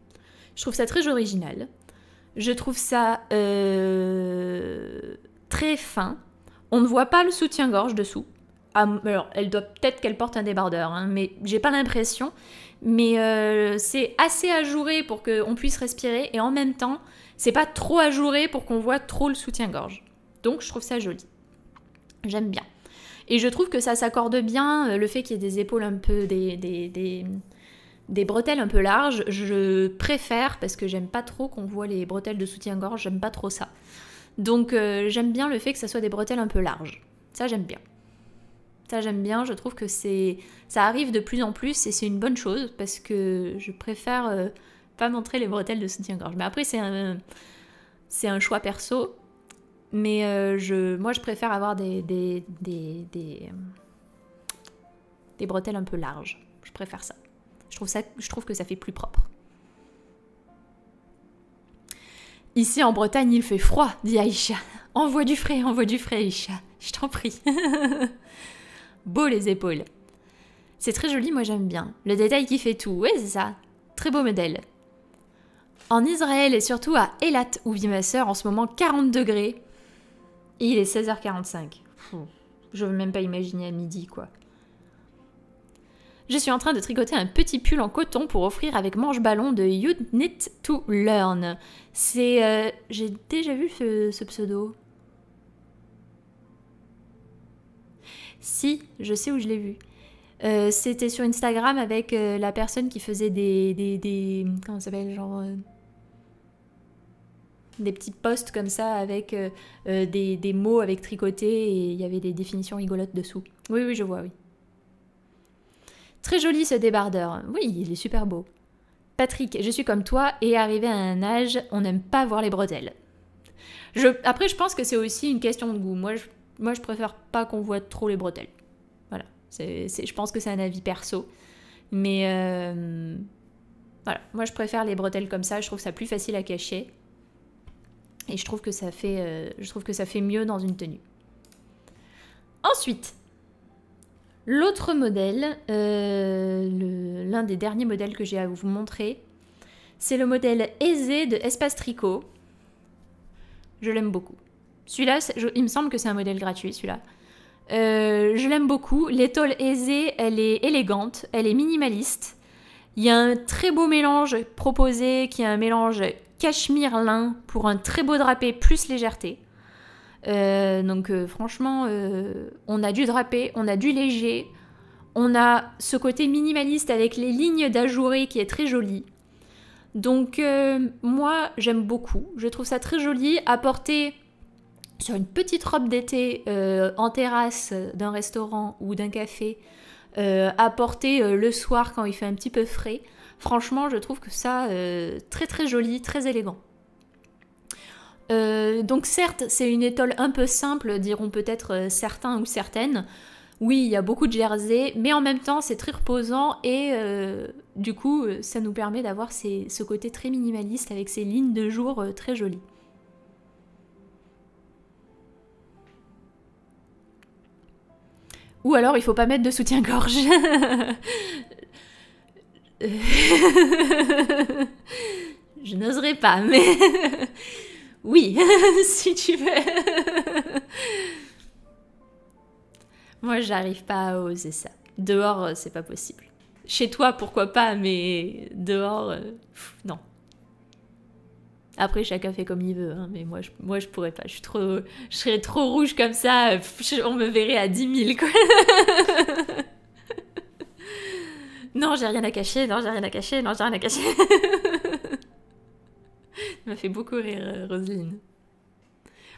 Je trouve ça très original. Je trouve ça euh, très fin. On ne voit pas le soutien-gorge dessous. Ah, alors, elle doit peut-être qu'elle porte un débardeur, hein, mais j'ai pas l'impression. Mais euh, c'est assez ajouré pour qu'on puisse respirer et en même temps, c'est pas trop ajouré pour qu'on voit trop le soutien-gorge. Donc je trouve ça joli. J'aime bien. Et je trouve que ça s'accorde bien, euh, le fait qu'il y ait des épaules un peu, des, des, des, bretelles un peu larges, je préfère, parce que j'aime pas trop qu'on voit les bretelles de soutien-gorge, j'aime pas trop ça. Donc euh, j'aime bien le fait que ça soit des bretelles un peu larges. Ça j'aime bien. Ça j'aime bien, je trouve que c'est ça arrive de plus en plus et c'est une bonne chose parce que je préfère euh, pas montrer les bretelles de soutien-gorge. Mais après, c'est un, un choix perso. Mais euh, je, moi, je préfère avoir des, des, des, des, des bretelles un peu larges. Je préfère ça. Je trouve, ça, je trouve que ça fait plus propre. Ici en Bretagne, il fait froid, dit Aïcha. Envoie du frais, envoie du frais, Aïcha. Je t'en prie. [LAUGHS] beau les épaules. C'est très joli, moi j'aime bien. Le détail qui fait tout, oui c'est ça. Très beau modèle. En Israël et surtout à Elat, où vit ma sœur en ce moment 40 degrés. Et il est 16h45. Je veux même pas imaginer à midi, quoi. Je suis en train de tricoter un petit pull en coton pour offrir avec manche-ballon de You Need to Learn. C'est. Euh, j'ai déjà vu ce, pseudo. Si, je sais où je l'ai vu. Euh, c'était sur Instagram avec euh, la personne qui faisait des. des, des comment ça s'appelle Genre des petits posts comme ça avec euh, euh, des, mots avec tricoté et il y avait des définitions rigolotes dessous. Oui, oui, je vois, oui. Très joli ce débardeur. Oui, il est super beau. Patrick, je suis comme toi et arrivé à un âge, on n'aime pas voir les bretelles. Je, après, je pense que c'est aussi une question de goût. Moi, je, moi, je préfère pas qu'on voit trop les bretelles. Voilà. C'est, je pense que c'est un avis perso. Mais euh, voilà, moi je préfère les bretelles comme ça, je trouve ça plus facile à cacher. Et je trouve que ça fait, euh, je trouve que ça fait mieux dans une tenue. Ensuite, l'autre modèle, euh, l'un des derniers modèles que j'ai à vous montrer, c'est le modèle aisé de Espace Tricot. Je l'aime beaucoup. Celui-là, il me semble que c'est un modèle gratuit, celui-là. Euh, je l'aime beaucoup. L'étole aisée, elle est élégante, elle est minimaliste. Il y a un très beau mélange proposé qui est un mélange cachemire lin pour un très beau drapé plus légèreté. Euh, donc euh, franchement, euh, on a du drapé, on a du léger, on a ce côté minimaliste avec les lignes d'ajouré qui est très joli. Donc moi j'aime beaucoup, je trouve ça très joli à porter sur une petite robe d'été en terrasse d'un restaurant ou d'un café, à porter le soir quand il fait un petit peu frais. Franchement, je trouve que ça euh, très très joli, très élégant. Euh, donc certes, c'est une étole un peu simple, diront peut-être euh, certains ou certaines. Oui, il y a beaucoup de jersey, mais en même temps, c'est très reposant et du coup, ça nous permet d'avoir ce côté très minimaliste avec ces lignes de jour très jolies. Ou alors il faut pas mettre de soutien-gorge. [LAUGHS] [LAUGHS] je n'oserais pas, mais [LAUGHS] oui, [LAUGHS] si tu veux. Moi, j'arrive pas à oser ça. Dehors, euh, c'est pas possible. Chez toi, pourquoi pas, mais dehors, euh, non. Après, chacun fait comme il veut, hein, mais moi je, moi, je pourrais pas. Je, trop, je serais trop rouge comme ça, euh, on me verrait à 10 000, quoi. Non, j'ai rien à cacher, non, j'ai rien à cacher, non, j'ai rien à cacher. [LAUGHS] Ça m'a fait beaucoup rire, euh, Roselyne.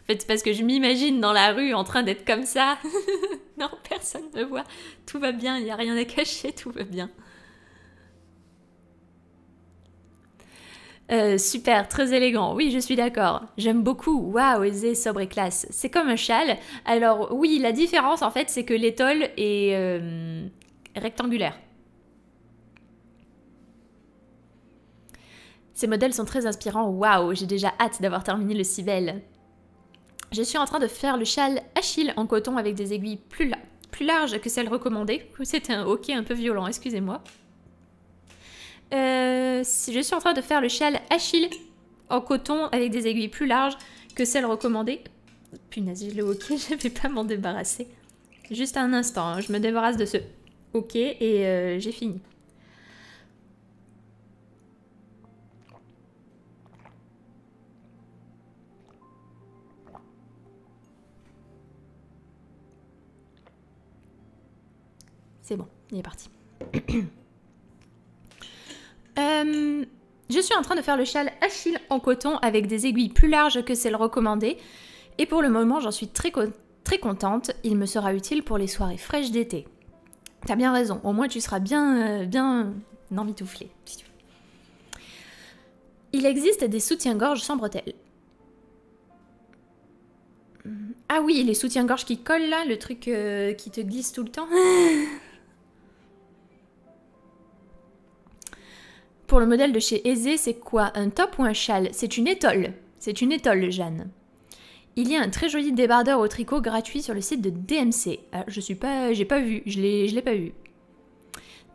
En fait, c'est parce que je m'imagine dans la rue en train d'être comme ça. [LAUGHS] non, personne ne voit. Tout va bien, il n'y a rien à cacher, tout va bien. Euh, super, très élégant. Oui, je suis d'accord. J'aime beaucoup. Waouh, aisé, sobre et classe. C'est comme un châle. Alors oui, la différence en fait, c'est que l'étole est euh, rectangulaire. Ces modèles sont très inspirants, waouh, j'ai déjà hâte d'avoir terminé le Cibel. Je suis en train de faire le châle Achille en coton avec des aiguilles plus, plus larges que celles recommandées. [LAUGHS] C'était un hockey un peu violent, excusez-moi. Euh, je suis en train de faire le châle Achille en coton avec des aiguilles plus larges que celles recommandées. Punaise, le ok, [LAUGHS] je vais pas m'en débarrasser. Juste un instant, hein, je me débarrasse de ce hockey et euh, j'ai fini. C'est bon, il est parti. [COUGHS] Euh, je suis en train de faire le châle Achille en coton avec des aiguilles plus larges que celles recommandées. Et pour le moment, j'en suis très, très contente. Il me sera utile pour les soirées fraîches d'été. T'as bien raison, au moins tu seras bien, euh, bien si Il existe des soutiens-gorge sans bretelles. Ah oui, les soutiens-gorge qui collent là, le truc euh, qui te glisse tout le temps. [LAUGHS] pour le modèle de chez Aisé, c'est quoi Un top ou un châle C'est une étole. C'est une étole, Jeanne. Il y a un très joli débardeur au tricot gratuit sur le site de DMC. Ah, je suis pas, j'ai pas vu, je l'ai, je l'ai pas vu.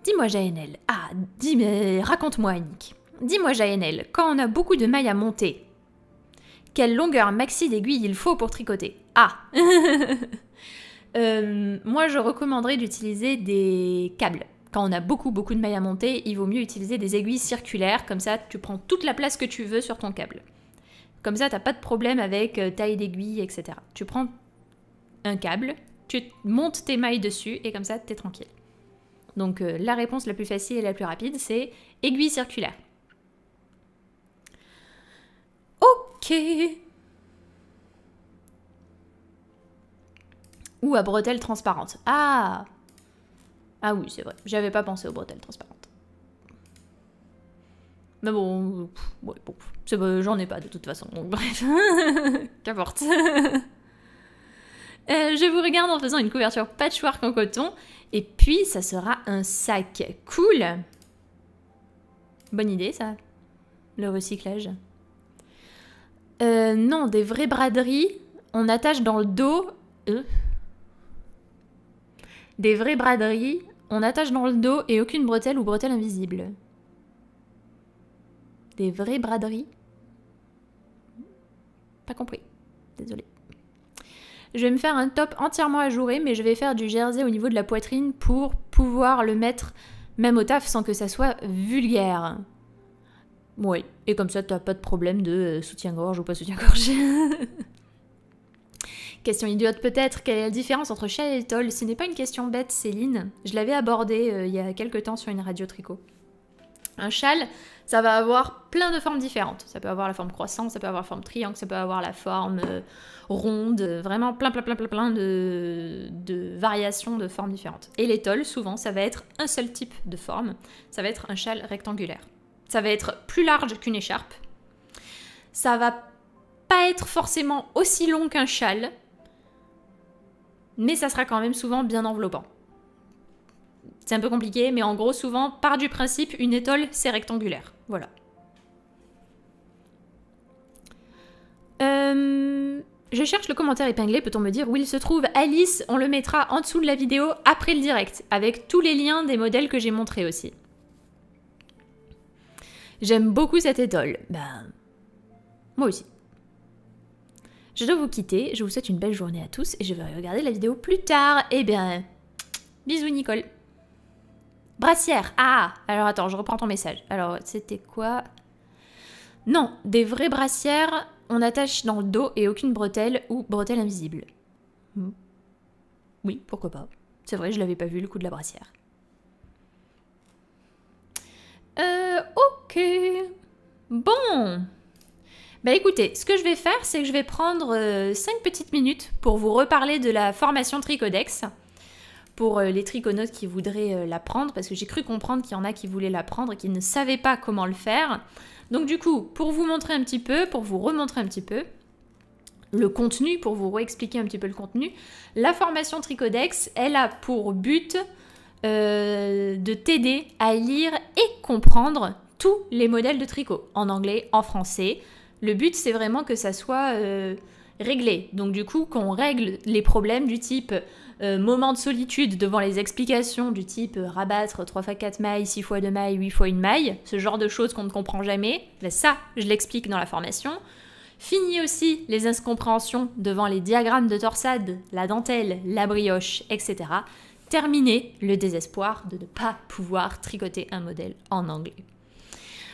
Dis-moi Jaenel. Ah, dis, raconte-moi Annick. Dis-moi Jaenel, quand on a beaucoup de mailles à monter, quelle longueur maxi d'aiguille il faut pour tricoter Ah [LAUGHS] euh, Moi, je recommanderais d'utiliser des câbles quand on a beaucoup beaucoup de mailles à monter, il vaut mieux utiliser des aiguilles circulaires, comme ça tu prends toute la place que tu veux sur ton câble. Comme ça, t'as pas de problème avec euh, taille d'aiguille, etc. Tu prends un câble, tu montes tes mailles dessus et comme ça, t'es tranquille. Donc euh, la réponse la plus facile et la plus rapide, c'est aiguille circulaire. Ok Ou à bretelles transparentes. Ah ah oui, c'est vrai. J'avais pas pensé aux bretelles transparentes. Mais bon, j'en ai pas de toute façon, donc bref. [LAUGHS] Qu'importe. Euh, je vous regarde en faisant une couverture patchwork en coton, et puis ça sera un sac. Cool Bonne idée, ça. Le recyclage. Euh, non, des vraies braderies, on attache dans le dos. Euh, des vraies braderies, on attache dans le dos et aucune bretelle ou bretelle invisible. Des vraies braderies Pas compris. Désolé. Je vais me faire un top entièrement ajouré, mais je vais faire du jersey au niveau de la poitrine pour pouvoir le mettre même au taf sans que ça soit vulgaire. Oui, et comme ça, t'as pas de problème de euh, soutien-gorge ou pas soutien-gorge. [LAUGHS] Question idiote peut-être, quelle est la différence entre châle et étole Ce n'est pas une question bête, Céline. Je l'avais abordée euh, il y a quelques temps sur une radio tricot. Un châle, ça va avoir plein de formes différentes. Ça peut avoir la forme croissante, ça peut avoir la forme triangle, ça peut avoir la forme euh, ronde, euh, vraiment plein, plein, plein, plein, plein de, de variations de formes différentes. Et l'étole, souvent, ça va être un seul type de forme. Ça va être un châle rectangulaire. Ça va être plus large qu'une écharpe. Ça va pas être forcément aussi long qu'un châle, mais ça sera quand même souvent bien enveloppant. C'est un peu compliqué, mais en gros, souvent, par du principe, une étole, c'est rectangulaire. Voilà. Euh, je cherche le commentaire épinglé, peut-on me dire où il se trouve Alice On le mettra en dessous de la vidéo après le direct, avec tous les liens des modèles que j'ai montrés aussi. J'aime beaucoup cette étole. Ben, moi aussi. Je dois vous quitter, je vous souhaite une belle journée à tous et je vais regarder la vidéo plus tard. Eh bien, bisous Nicole. Brassière Ah Alors attends, je reprends ton message. Alors, c'était quoi Non, des vraies brassières, on attache dans le dos et aucune bretelle ou bretelle invisible. Hmm. Oui, pourquoi pas. C'est vrai, je l'avais pas vu le coup de la brassière. Euh, ok. Bon. Bah écoutez, ce que je vais faire, c'est que je vais prendre 5 euh, petites minutes pour vous reparler de la formation Tricodex pour euh, les triconautes qui voudraient euh, l'apprendre, parce que j'ai cru comprendre qu'il y en a qui voulaient l'apprendre et qui ne savaient pas comment le faire. Donc du coup, pour vous montrer un petit peu, pour vous remontrer un petit peu le contenu, pour vous réexpliquer un petit peu le contenu, la formation Tricodex, elle a pour but de t'aider à lire et comprendre tous les modèles de tricot, en anglais, en français, le but, c'est vraiment que ça soit euh, réglé. Donc du coup, qu'on règle les problèmes du type euh, moment de solitude devant les explications du type euh, rabattre 3 x 4 mailles, 6 x 2 mailles, 8 x 1 maille, ce genre de choses qu'on ne comprend jamais, ben, ça, je l'explique dans la formation. Fini aussi les incompréhensions devant les diagrammes de torsade, la dentelle, la brioche, etc. Terminer le désespoir de ne pas pouvoir tricoter un modèle en anglais.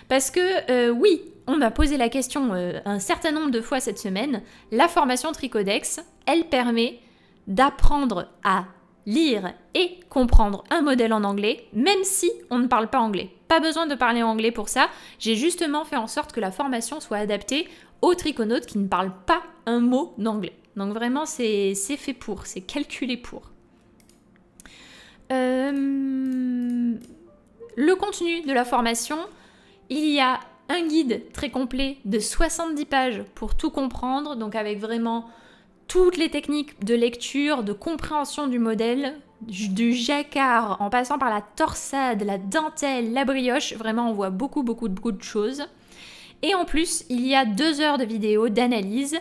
Parce que euh, oui, on m'a posé la question euh, un certain nombre de fois cette semaine, la formation Tricodex, elle permet d'apprendre à lire et comprendre un modèle en anglais, même si on ne parle pas anglais. Pas besoin de parler anglais pour ça, j'ai justement fait en sorte que la formation soit adaptée aux triconautes qui ne parlent pas un mot d'anglais. Donc vraiment, c'est fait pour, c'est calculé pour. Euh, le contenu de la formation, il y a un guide très complet de 70 pages pour tout comprendre, donc avec vraiment toutes les techniques de lecture, de compréhension du modèle, du jacquard en passant par la torsade, la dentelle, la brioche, vraiment on voit beaucoup beaucoup beaucoup de choses. Et en plus, il y a deux heures de vidéo d'analyse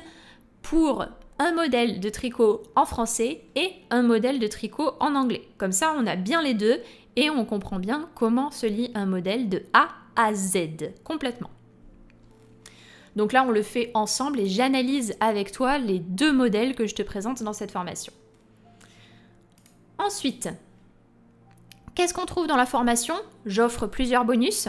pour un modèle de tricot en français et un modèle de tricot en anglais. Comme ça, on a bien les deux et on comprend bien comment se lit un modèle de A à Z, complètement. Donc là, on le fait ensemble et j'analyse avec toi les deux modèles que je te présente dans cette formation. Ensuite, qu'est-ce qu'on trouve dans la formation J'offre plusieurs bonus.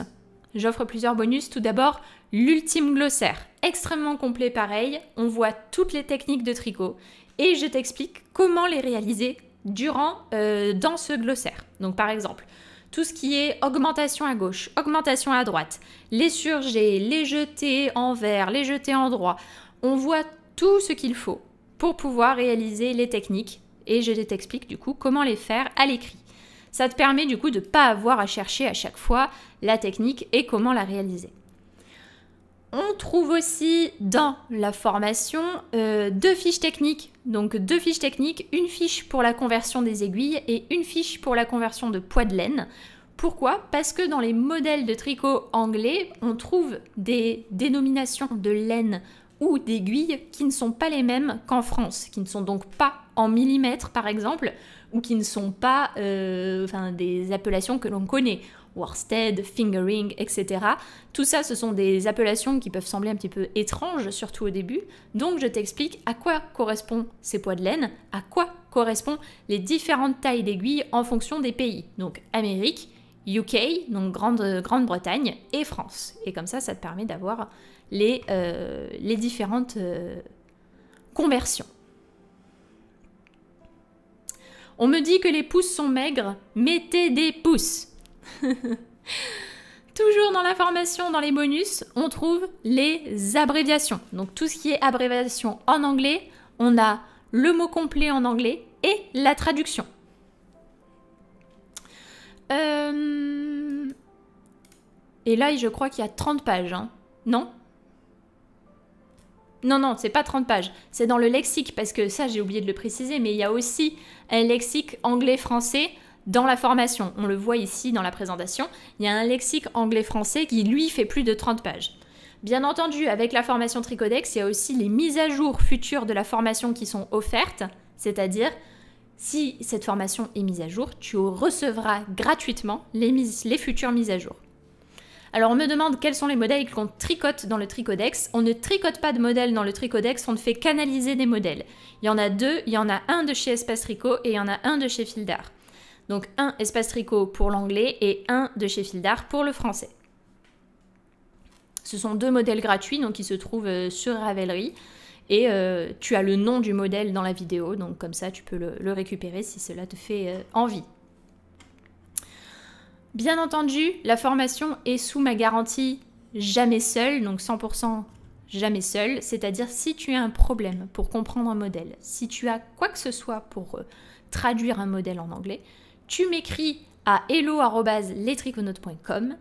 J'offre plusieurs bonus. Tout d'abord, l'ultime glossaire. Extrêmement complet pareil. On voit toutes les techniques de tricot et je t'explique comment les réaliser durant, euh, dans ce glossaire. Donc par exemple, tout ce qui est augmentation à gauche, augmentation à droite, les surgés, les jetés en vert, les jetés en droit. On voit tout ce qu'il faut pour pouvoir réaliser les techniques et je t'explique du coup comment les faire à l'écrit. Ça te permet du coup de ne pas avoir à chercher à chaque fois la technique et comment la réaliser. On trouve aussi dans la formation euh, deux fiches techniques. Donc deux fiches techniques, une fiche pour la conversion des aiguilles et une fiche pour la conversion de poids de laine. Pourquoi Parce que dans les modèles de tricot anglais, on trouve des dénominations de laine ou d'aiguilles qui ne sont pas les mêmes qu'en France, qui ne sont donc pas en millimètres par exemple, ou qui ne sont pas euh, enfin, des appellations que l'on connaît worsted, Fingering, etc. Tout ça, ce sont des appellations qui peuvent sembler un petit peu étranges, surtout au début. Donc je t'explique à quoi correspondent ces poids de laine, à quoi correspondent les différentes tailles d'aiguilles en fonction des pays. Donc Amérique, UK, donc Grande-Bretagne, et France. Et comme ça, ça te permet d'avoir les, euh, les, différentes euh, conversions. On me dit que les pouces sont maigres, mettez des pouces. [LAUGHS] Toujours dans la formation, dans les bonus, on trouve les abréviations. Donc tout ce qui est abréviation en anglais, on a le mot complet en anglais et la traduction. Euh, et là, je crois qu'il y a 30 pages, hein. non non, non, c'est pas 30 pages. C'est dans le lexique, parce que ça, j'ai oublié de le préciser, mais il y a aussi un lexique anglais-français dans la formation. On le voit ici dans la présentation, il y a un lexique anglais-français qui lui fait plus de 30 pages. Bien entendu, avec la formation Tricodex, il y a aussi les mises à jour futures de la formation qui sont offertes, c'est-à-dire si cette formation est mise à jour, tu recevras gratuitement les, futures mises à jour. Alors on me demande quels sont les modèles qu'on tricote dans le tricodex. On ne tricote pas de modèles dans le tricodex, on ne fait canaliser des modèles. Il y en a deux, il y en a un de chez Espace Tricot et il y en a un de chez Fildar. Donc un espace tricot pour l'anglais et un de chez Fildar pour le français. Ce sont deux modèles gratuits donc qui se trouvent euh, sur Ravelry et euh, tu as le nom du modèle dans la vidéo donc comme ça tu peux le, récupérer si cela te fait euh, envie. Bien entendu, la formation est sous ma garantie jamais seule, donc 100% jamais seul, c'est-à-dire si tu as un problème pour comprendre un modèle, si tu as quoi que ce soit pour traduire un modèle en anglais, tu m'écris à hello@letriconote.com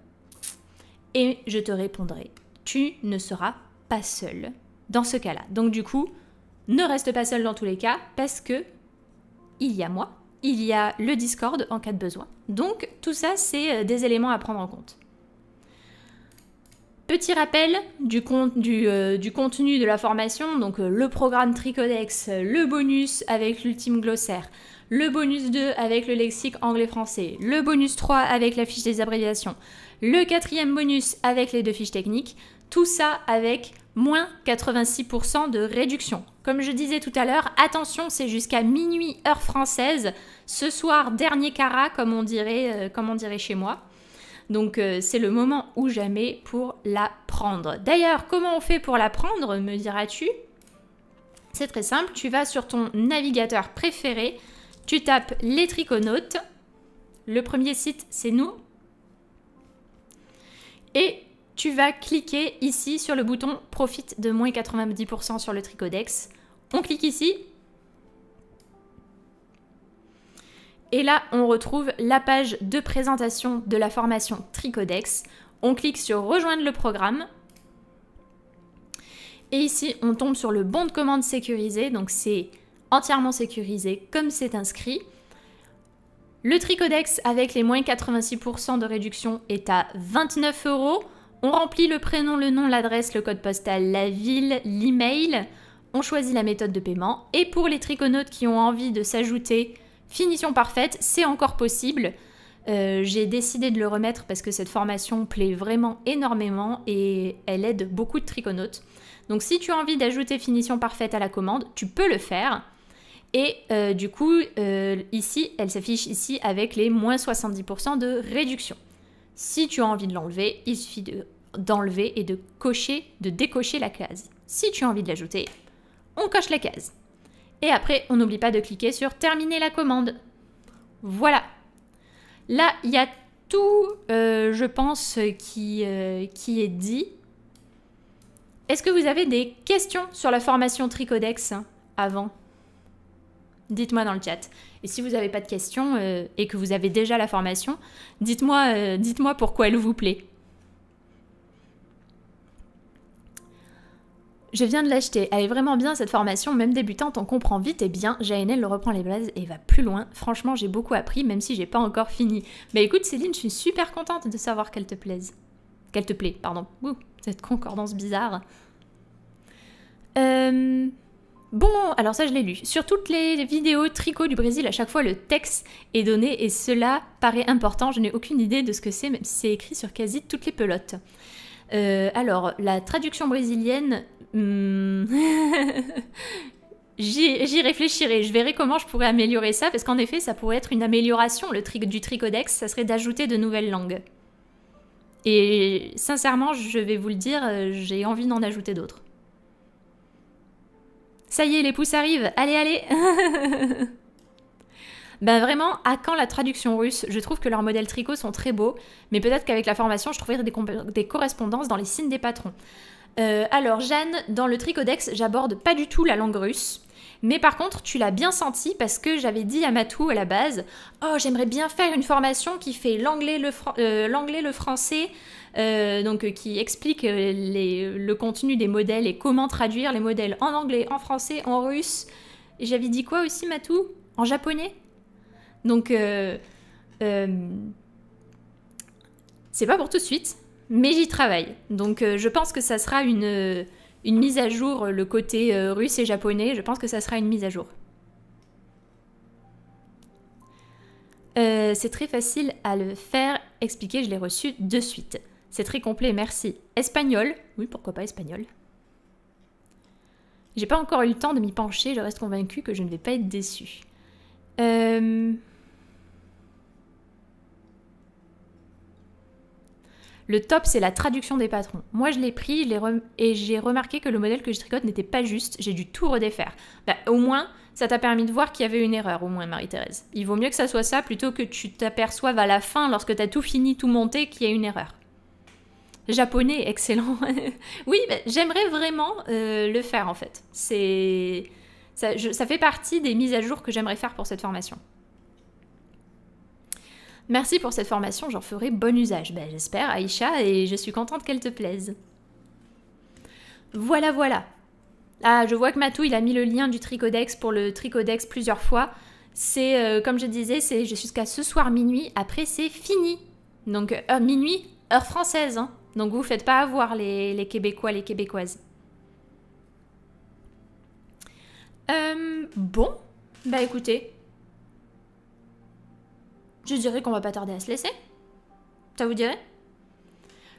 et je te répondrai. Tu ne seras pas seul dans ce cas-là. Donc du coup, ne reste pas seul dans tous les cas parce que il y a moi, il y a le Discord en cas de besoin. Donc tout ça, c'est euh, des éléments à prendre en compte. Petit rappel du, euh, contenu de la formation, donc euh, le programme Tricodex, le bonus avec l'ultime glossaire, le bonus 2 avec le lexique anglais-français, le bonus 3 avec la fiche des abréviations, le quatrième bonus avec les deux fiches techniques, tout ça avec moins 86% de réduction. Comme je disais tout à l'heure, attention, c'est jusqu'à minuit heure française, ce soir dernier cara, comme on dirait, euh, comme on dirait chez moi. Donc euh, c'est le moment ou jamais pour la prendre. D'ailleurs, comment on fait pour la prendre, me diras-tu C'est très simple, tu vas sur ton navigateur préféré, tu tapes les triconautes. Le premier site, c'est nous. Et tu vas cliquer ici sur le bouton Profite de moins 90% sur le Tricodex. On clique ici. Et là, on retrouve la page de présentation de la formation Tricodex. On clique sur Rejoindre le programme. Et ici, on tombe sur le bon de commande sécurisé. Donc, c'est entièrement sécurisé comme c'est inscrit. Le tricodex avec les moins 86% de réduction est à 29 euros. On remplit le prénom, le nom, l'adresse, le code postal, la ville, l'email. On choisit la méthode de paiement. Et pour les triconautes qui ont envie de s'ajouter finition parfaite, c'est encore possible. Euh, j'ai décidé de le remettre parce que cette formation plaît vraiment énormément et elle aide beaucoup de triconautes. Donc si tu as envie d'ajouter finition parfaite à la commande, tu peux le faire. Et euh, du coup, euh, ici, elle s'affiche ici avec les moins 70% de réduction. Si tu as envie de l'enlever, il suffit d'enlever et de cocher, de décocher la case. Si tu as envie de l'ajouter, on coche la case. Et après, on n'oublie pas de cliquer sur terminer la commande. Voilà. Là, il y a tout, euh, je pense, qui, qui est dit. Est-ce que vous avez des questions sur la formation Tricodex hein, avant dites-moi dans le chat. Et si vous n'avez pas de questions euh, et que vous avez déjà la formation, euh, dites-moi pourquoi elle vous plaît. Je viens de l'acheter, elle est vraiment bien cette formation, même débutante, on comprend vite et eh bien. JNL le reprend les blazes et va plus loin. Franchement, j'ai beaucoup appris, même si j'ai pas encore fini. Mais écoute, Céline, je suis super contente de savoir qu'elle te plaise. Qu'elle te plaît, pardon. Ouh, cette concordance bizarre. Euh, Bon, alors ça je l'ai lu. Sur toutes les vidéos tricot du Brésil, à chaque fois le texte est donné et cela paraît important. Je n'ai aucune idée de ce que c'est, même c'est écrit sur quasi toutes les pelotes. Euh, alors, la traduction brésilienne... Hmm, [LAUGHS] j'y réfléchirai, je verrai comment je pourrais améliorer ça, parce qu'en effet, ça pourrait être une amélioration le du tricodex, ça serait d'ajouter de nouvelles langues. Et sincèrement, je vais vous le dire, euh, j'ai envie d'en ajouter d'autres. Ça y est, les pouces arrivent. Allez, allez [LAUGHS] Ben vraiment, à quand la traduction russe Je trouve que leurs modèles tricots sont très beaux, mais peut-être qu'avec la formation, je trouverai des, des, correspondances dans les signes des patrons. Euh, alors Jeanne, dans le tricodex, j'aborde pas du tout la langue russe. Mais par contre, tu l'as bien senti parce que j'avais dit à Matou à la base, oh j'aimerais bien faire une formation qui fait l'anglais, le, euh, le français, euh, donc, euh, qui explique euh, le contenu des modèles et comment traduire les modèles en anglais, en français, en russe. J'avais dit quoi aussi, Matou En japonais Donc, c'est pas pour tout de suite, mais j'y travaille. Donc, je pense que ça sera une, mise à jour, le côté russe et japonais. Je pense que ça sera une mise à jour. c'est très facile à le faire. Expliquer, je l'ai reçu de suite. C'est très complet, merci. Espagnol Oui, pourquoi pas espagnol J'ai pas encore eu le temps de m'y pencher, je reste convaincue que je ne vais pas être déçue. Euh, le top, c'est la traduction des patrons. Moi, je l'ai pris et j'ai remarqué que le modèle que je tricote n'était pas juste. J'ai dû tout redéfaire. Bah, au moins, ça t'a permis de voir qu'il y avait une erreur, au moins, Marie-Thérèse. Il vaut mieux que ça soit ça plutôt que tu t'aperçoives à la fin, lorsque t'as tout fini, tout monté, qu'il y a une erreur japonais, excellent. [LAUGHS] oui, j'aimerais vraiment euh, le faire en fait. C'est ça, fait partie des mises à jour que j'aimerais faire pour cette formation. Merci pour cette formation, j'en ferai bon usage. Ben, J'espère, Aïcha, et je suis contente qu'elle te plaise. Voilà, voilà. Ah, je vois que Matou, il a mis le lien du tricodex pour le tricodex plusieurs fois. C'est, euh, comme je disais, c'est jusqu'à ce soir minuit. Après, c'est fini. Donc, heure minuit, heure française. Hein. Donc vous ne faites pas avoir les, Québécois, les Québécoises. Euh, bon, bah écoutez, je dirais qu'on va pas tarder à se laisser. Ça vous dirait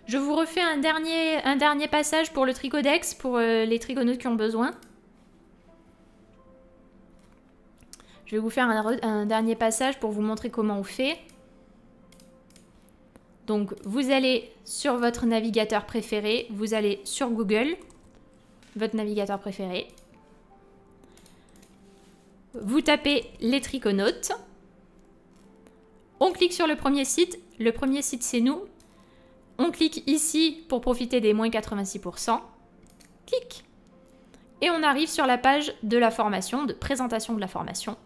Je vous refais un dernier, un dernier passage pour le tricodex, pour euh, les trigonautes qui ont besoin. Je vais vous faire un dernier passage pour vous montrer comment on fait. Donc vous allez sur votre navigateur préféré, vous allez sur Google, votre navigateur préféré. Vous tapez les triconautes. On clique sur le premier site. Le premier site, c'est nous. On clique ici pour profiter des moins 86%. Clic. Et on arrive sur la page de la formation, de présentation de la formation.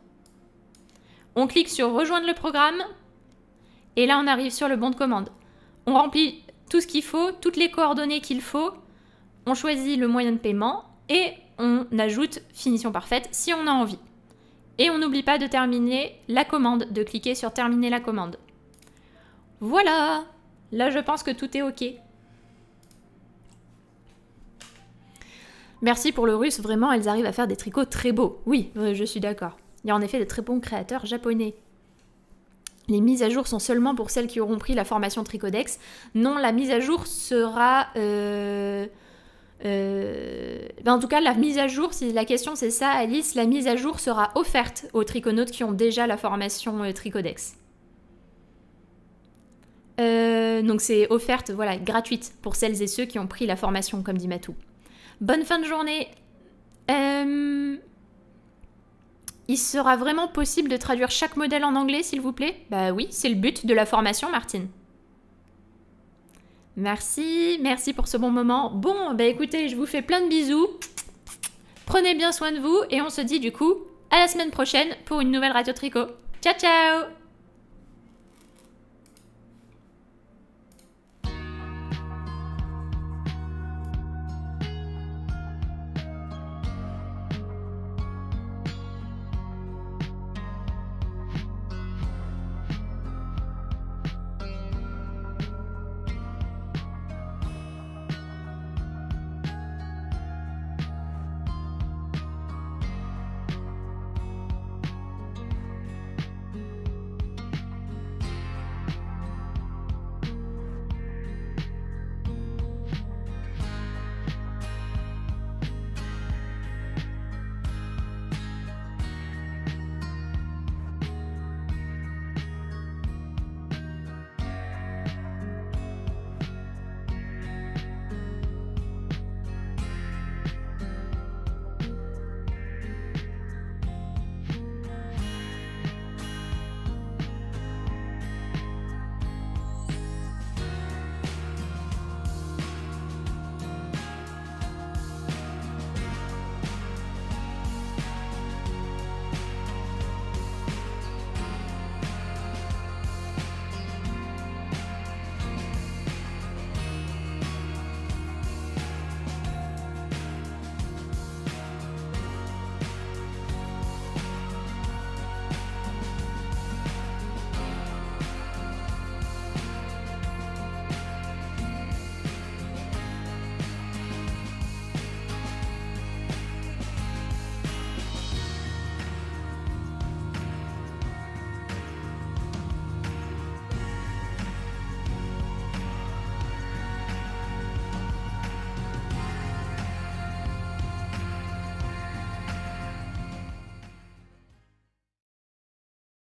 On clique sur rejoindre le programme et là, on arrive sur le bon de commande. On remplit tout ce qu'il faut, toutes les coordonnées qu'il faut. On choisit le moyen de paiement et on ajoute finition parfaite si on a envie. Et on n'oublie pas de terminer la commande, de cliquer sur terminer la commande. Voilà Là, je pense que tout est OK. Merci pour le russe, vraiment, elles arrivent à faire des tricots très beaux. Oui, euh, je suis d'accord. Il y a en effet de très bons créateurs japonais les mises à jour sont seulement pour celles qui auront pris la formation Tricodex. Non, la mise à jour sera... Euh, euh, ben, en tout cas, la mise à jour, si la question c'est ça, Alice, la mise à jour sera offerte aux triconautes qui ont déjà la formation euh, Tricodex. donc c'est offerte, voilà, gratuite pour celles et ceux qui ont pris la formation, comme dit Matou. Bonne fin de journée. Il sera vraiment possible de traduire chaque modèle en anglais, s'il vous plaît Bah oui, c'est le but de la formation, Martine. Merci, merci pour ce bon moment. Bon, bah écoutez, je vous fais plein de bisous. Prenez bien soin de vous et on se dit du coup à la semaine prochaine pour une nouvelle radio tricot. Ciao ciao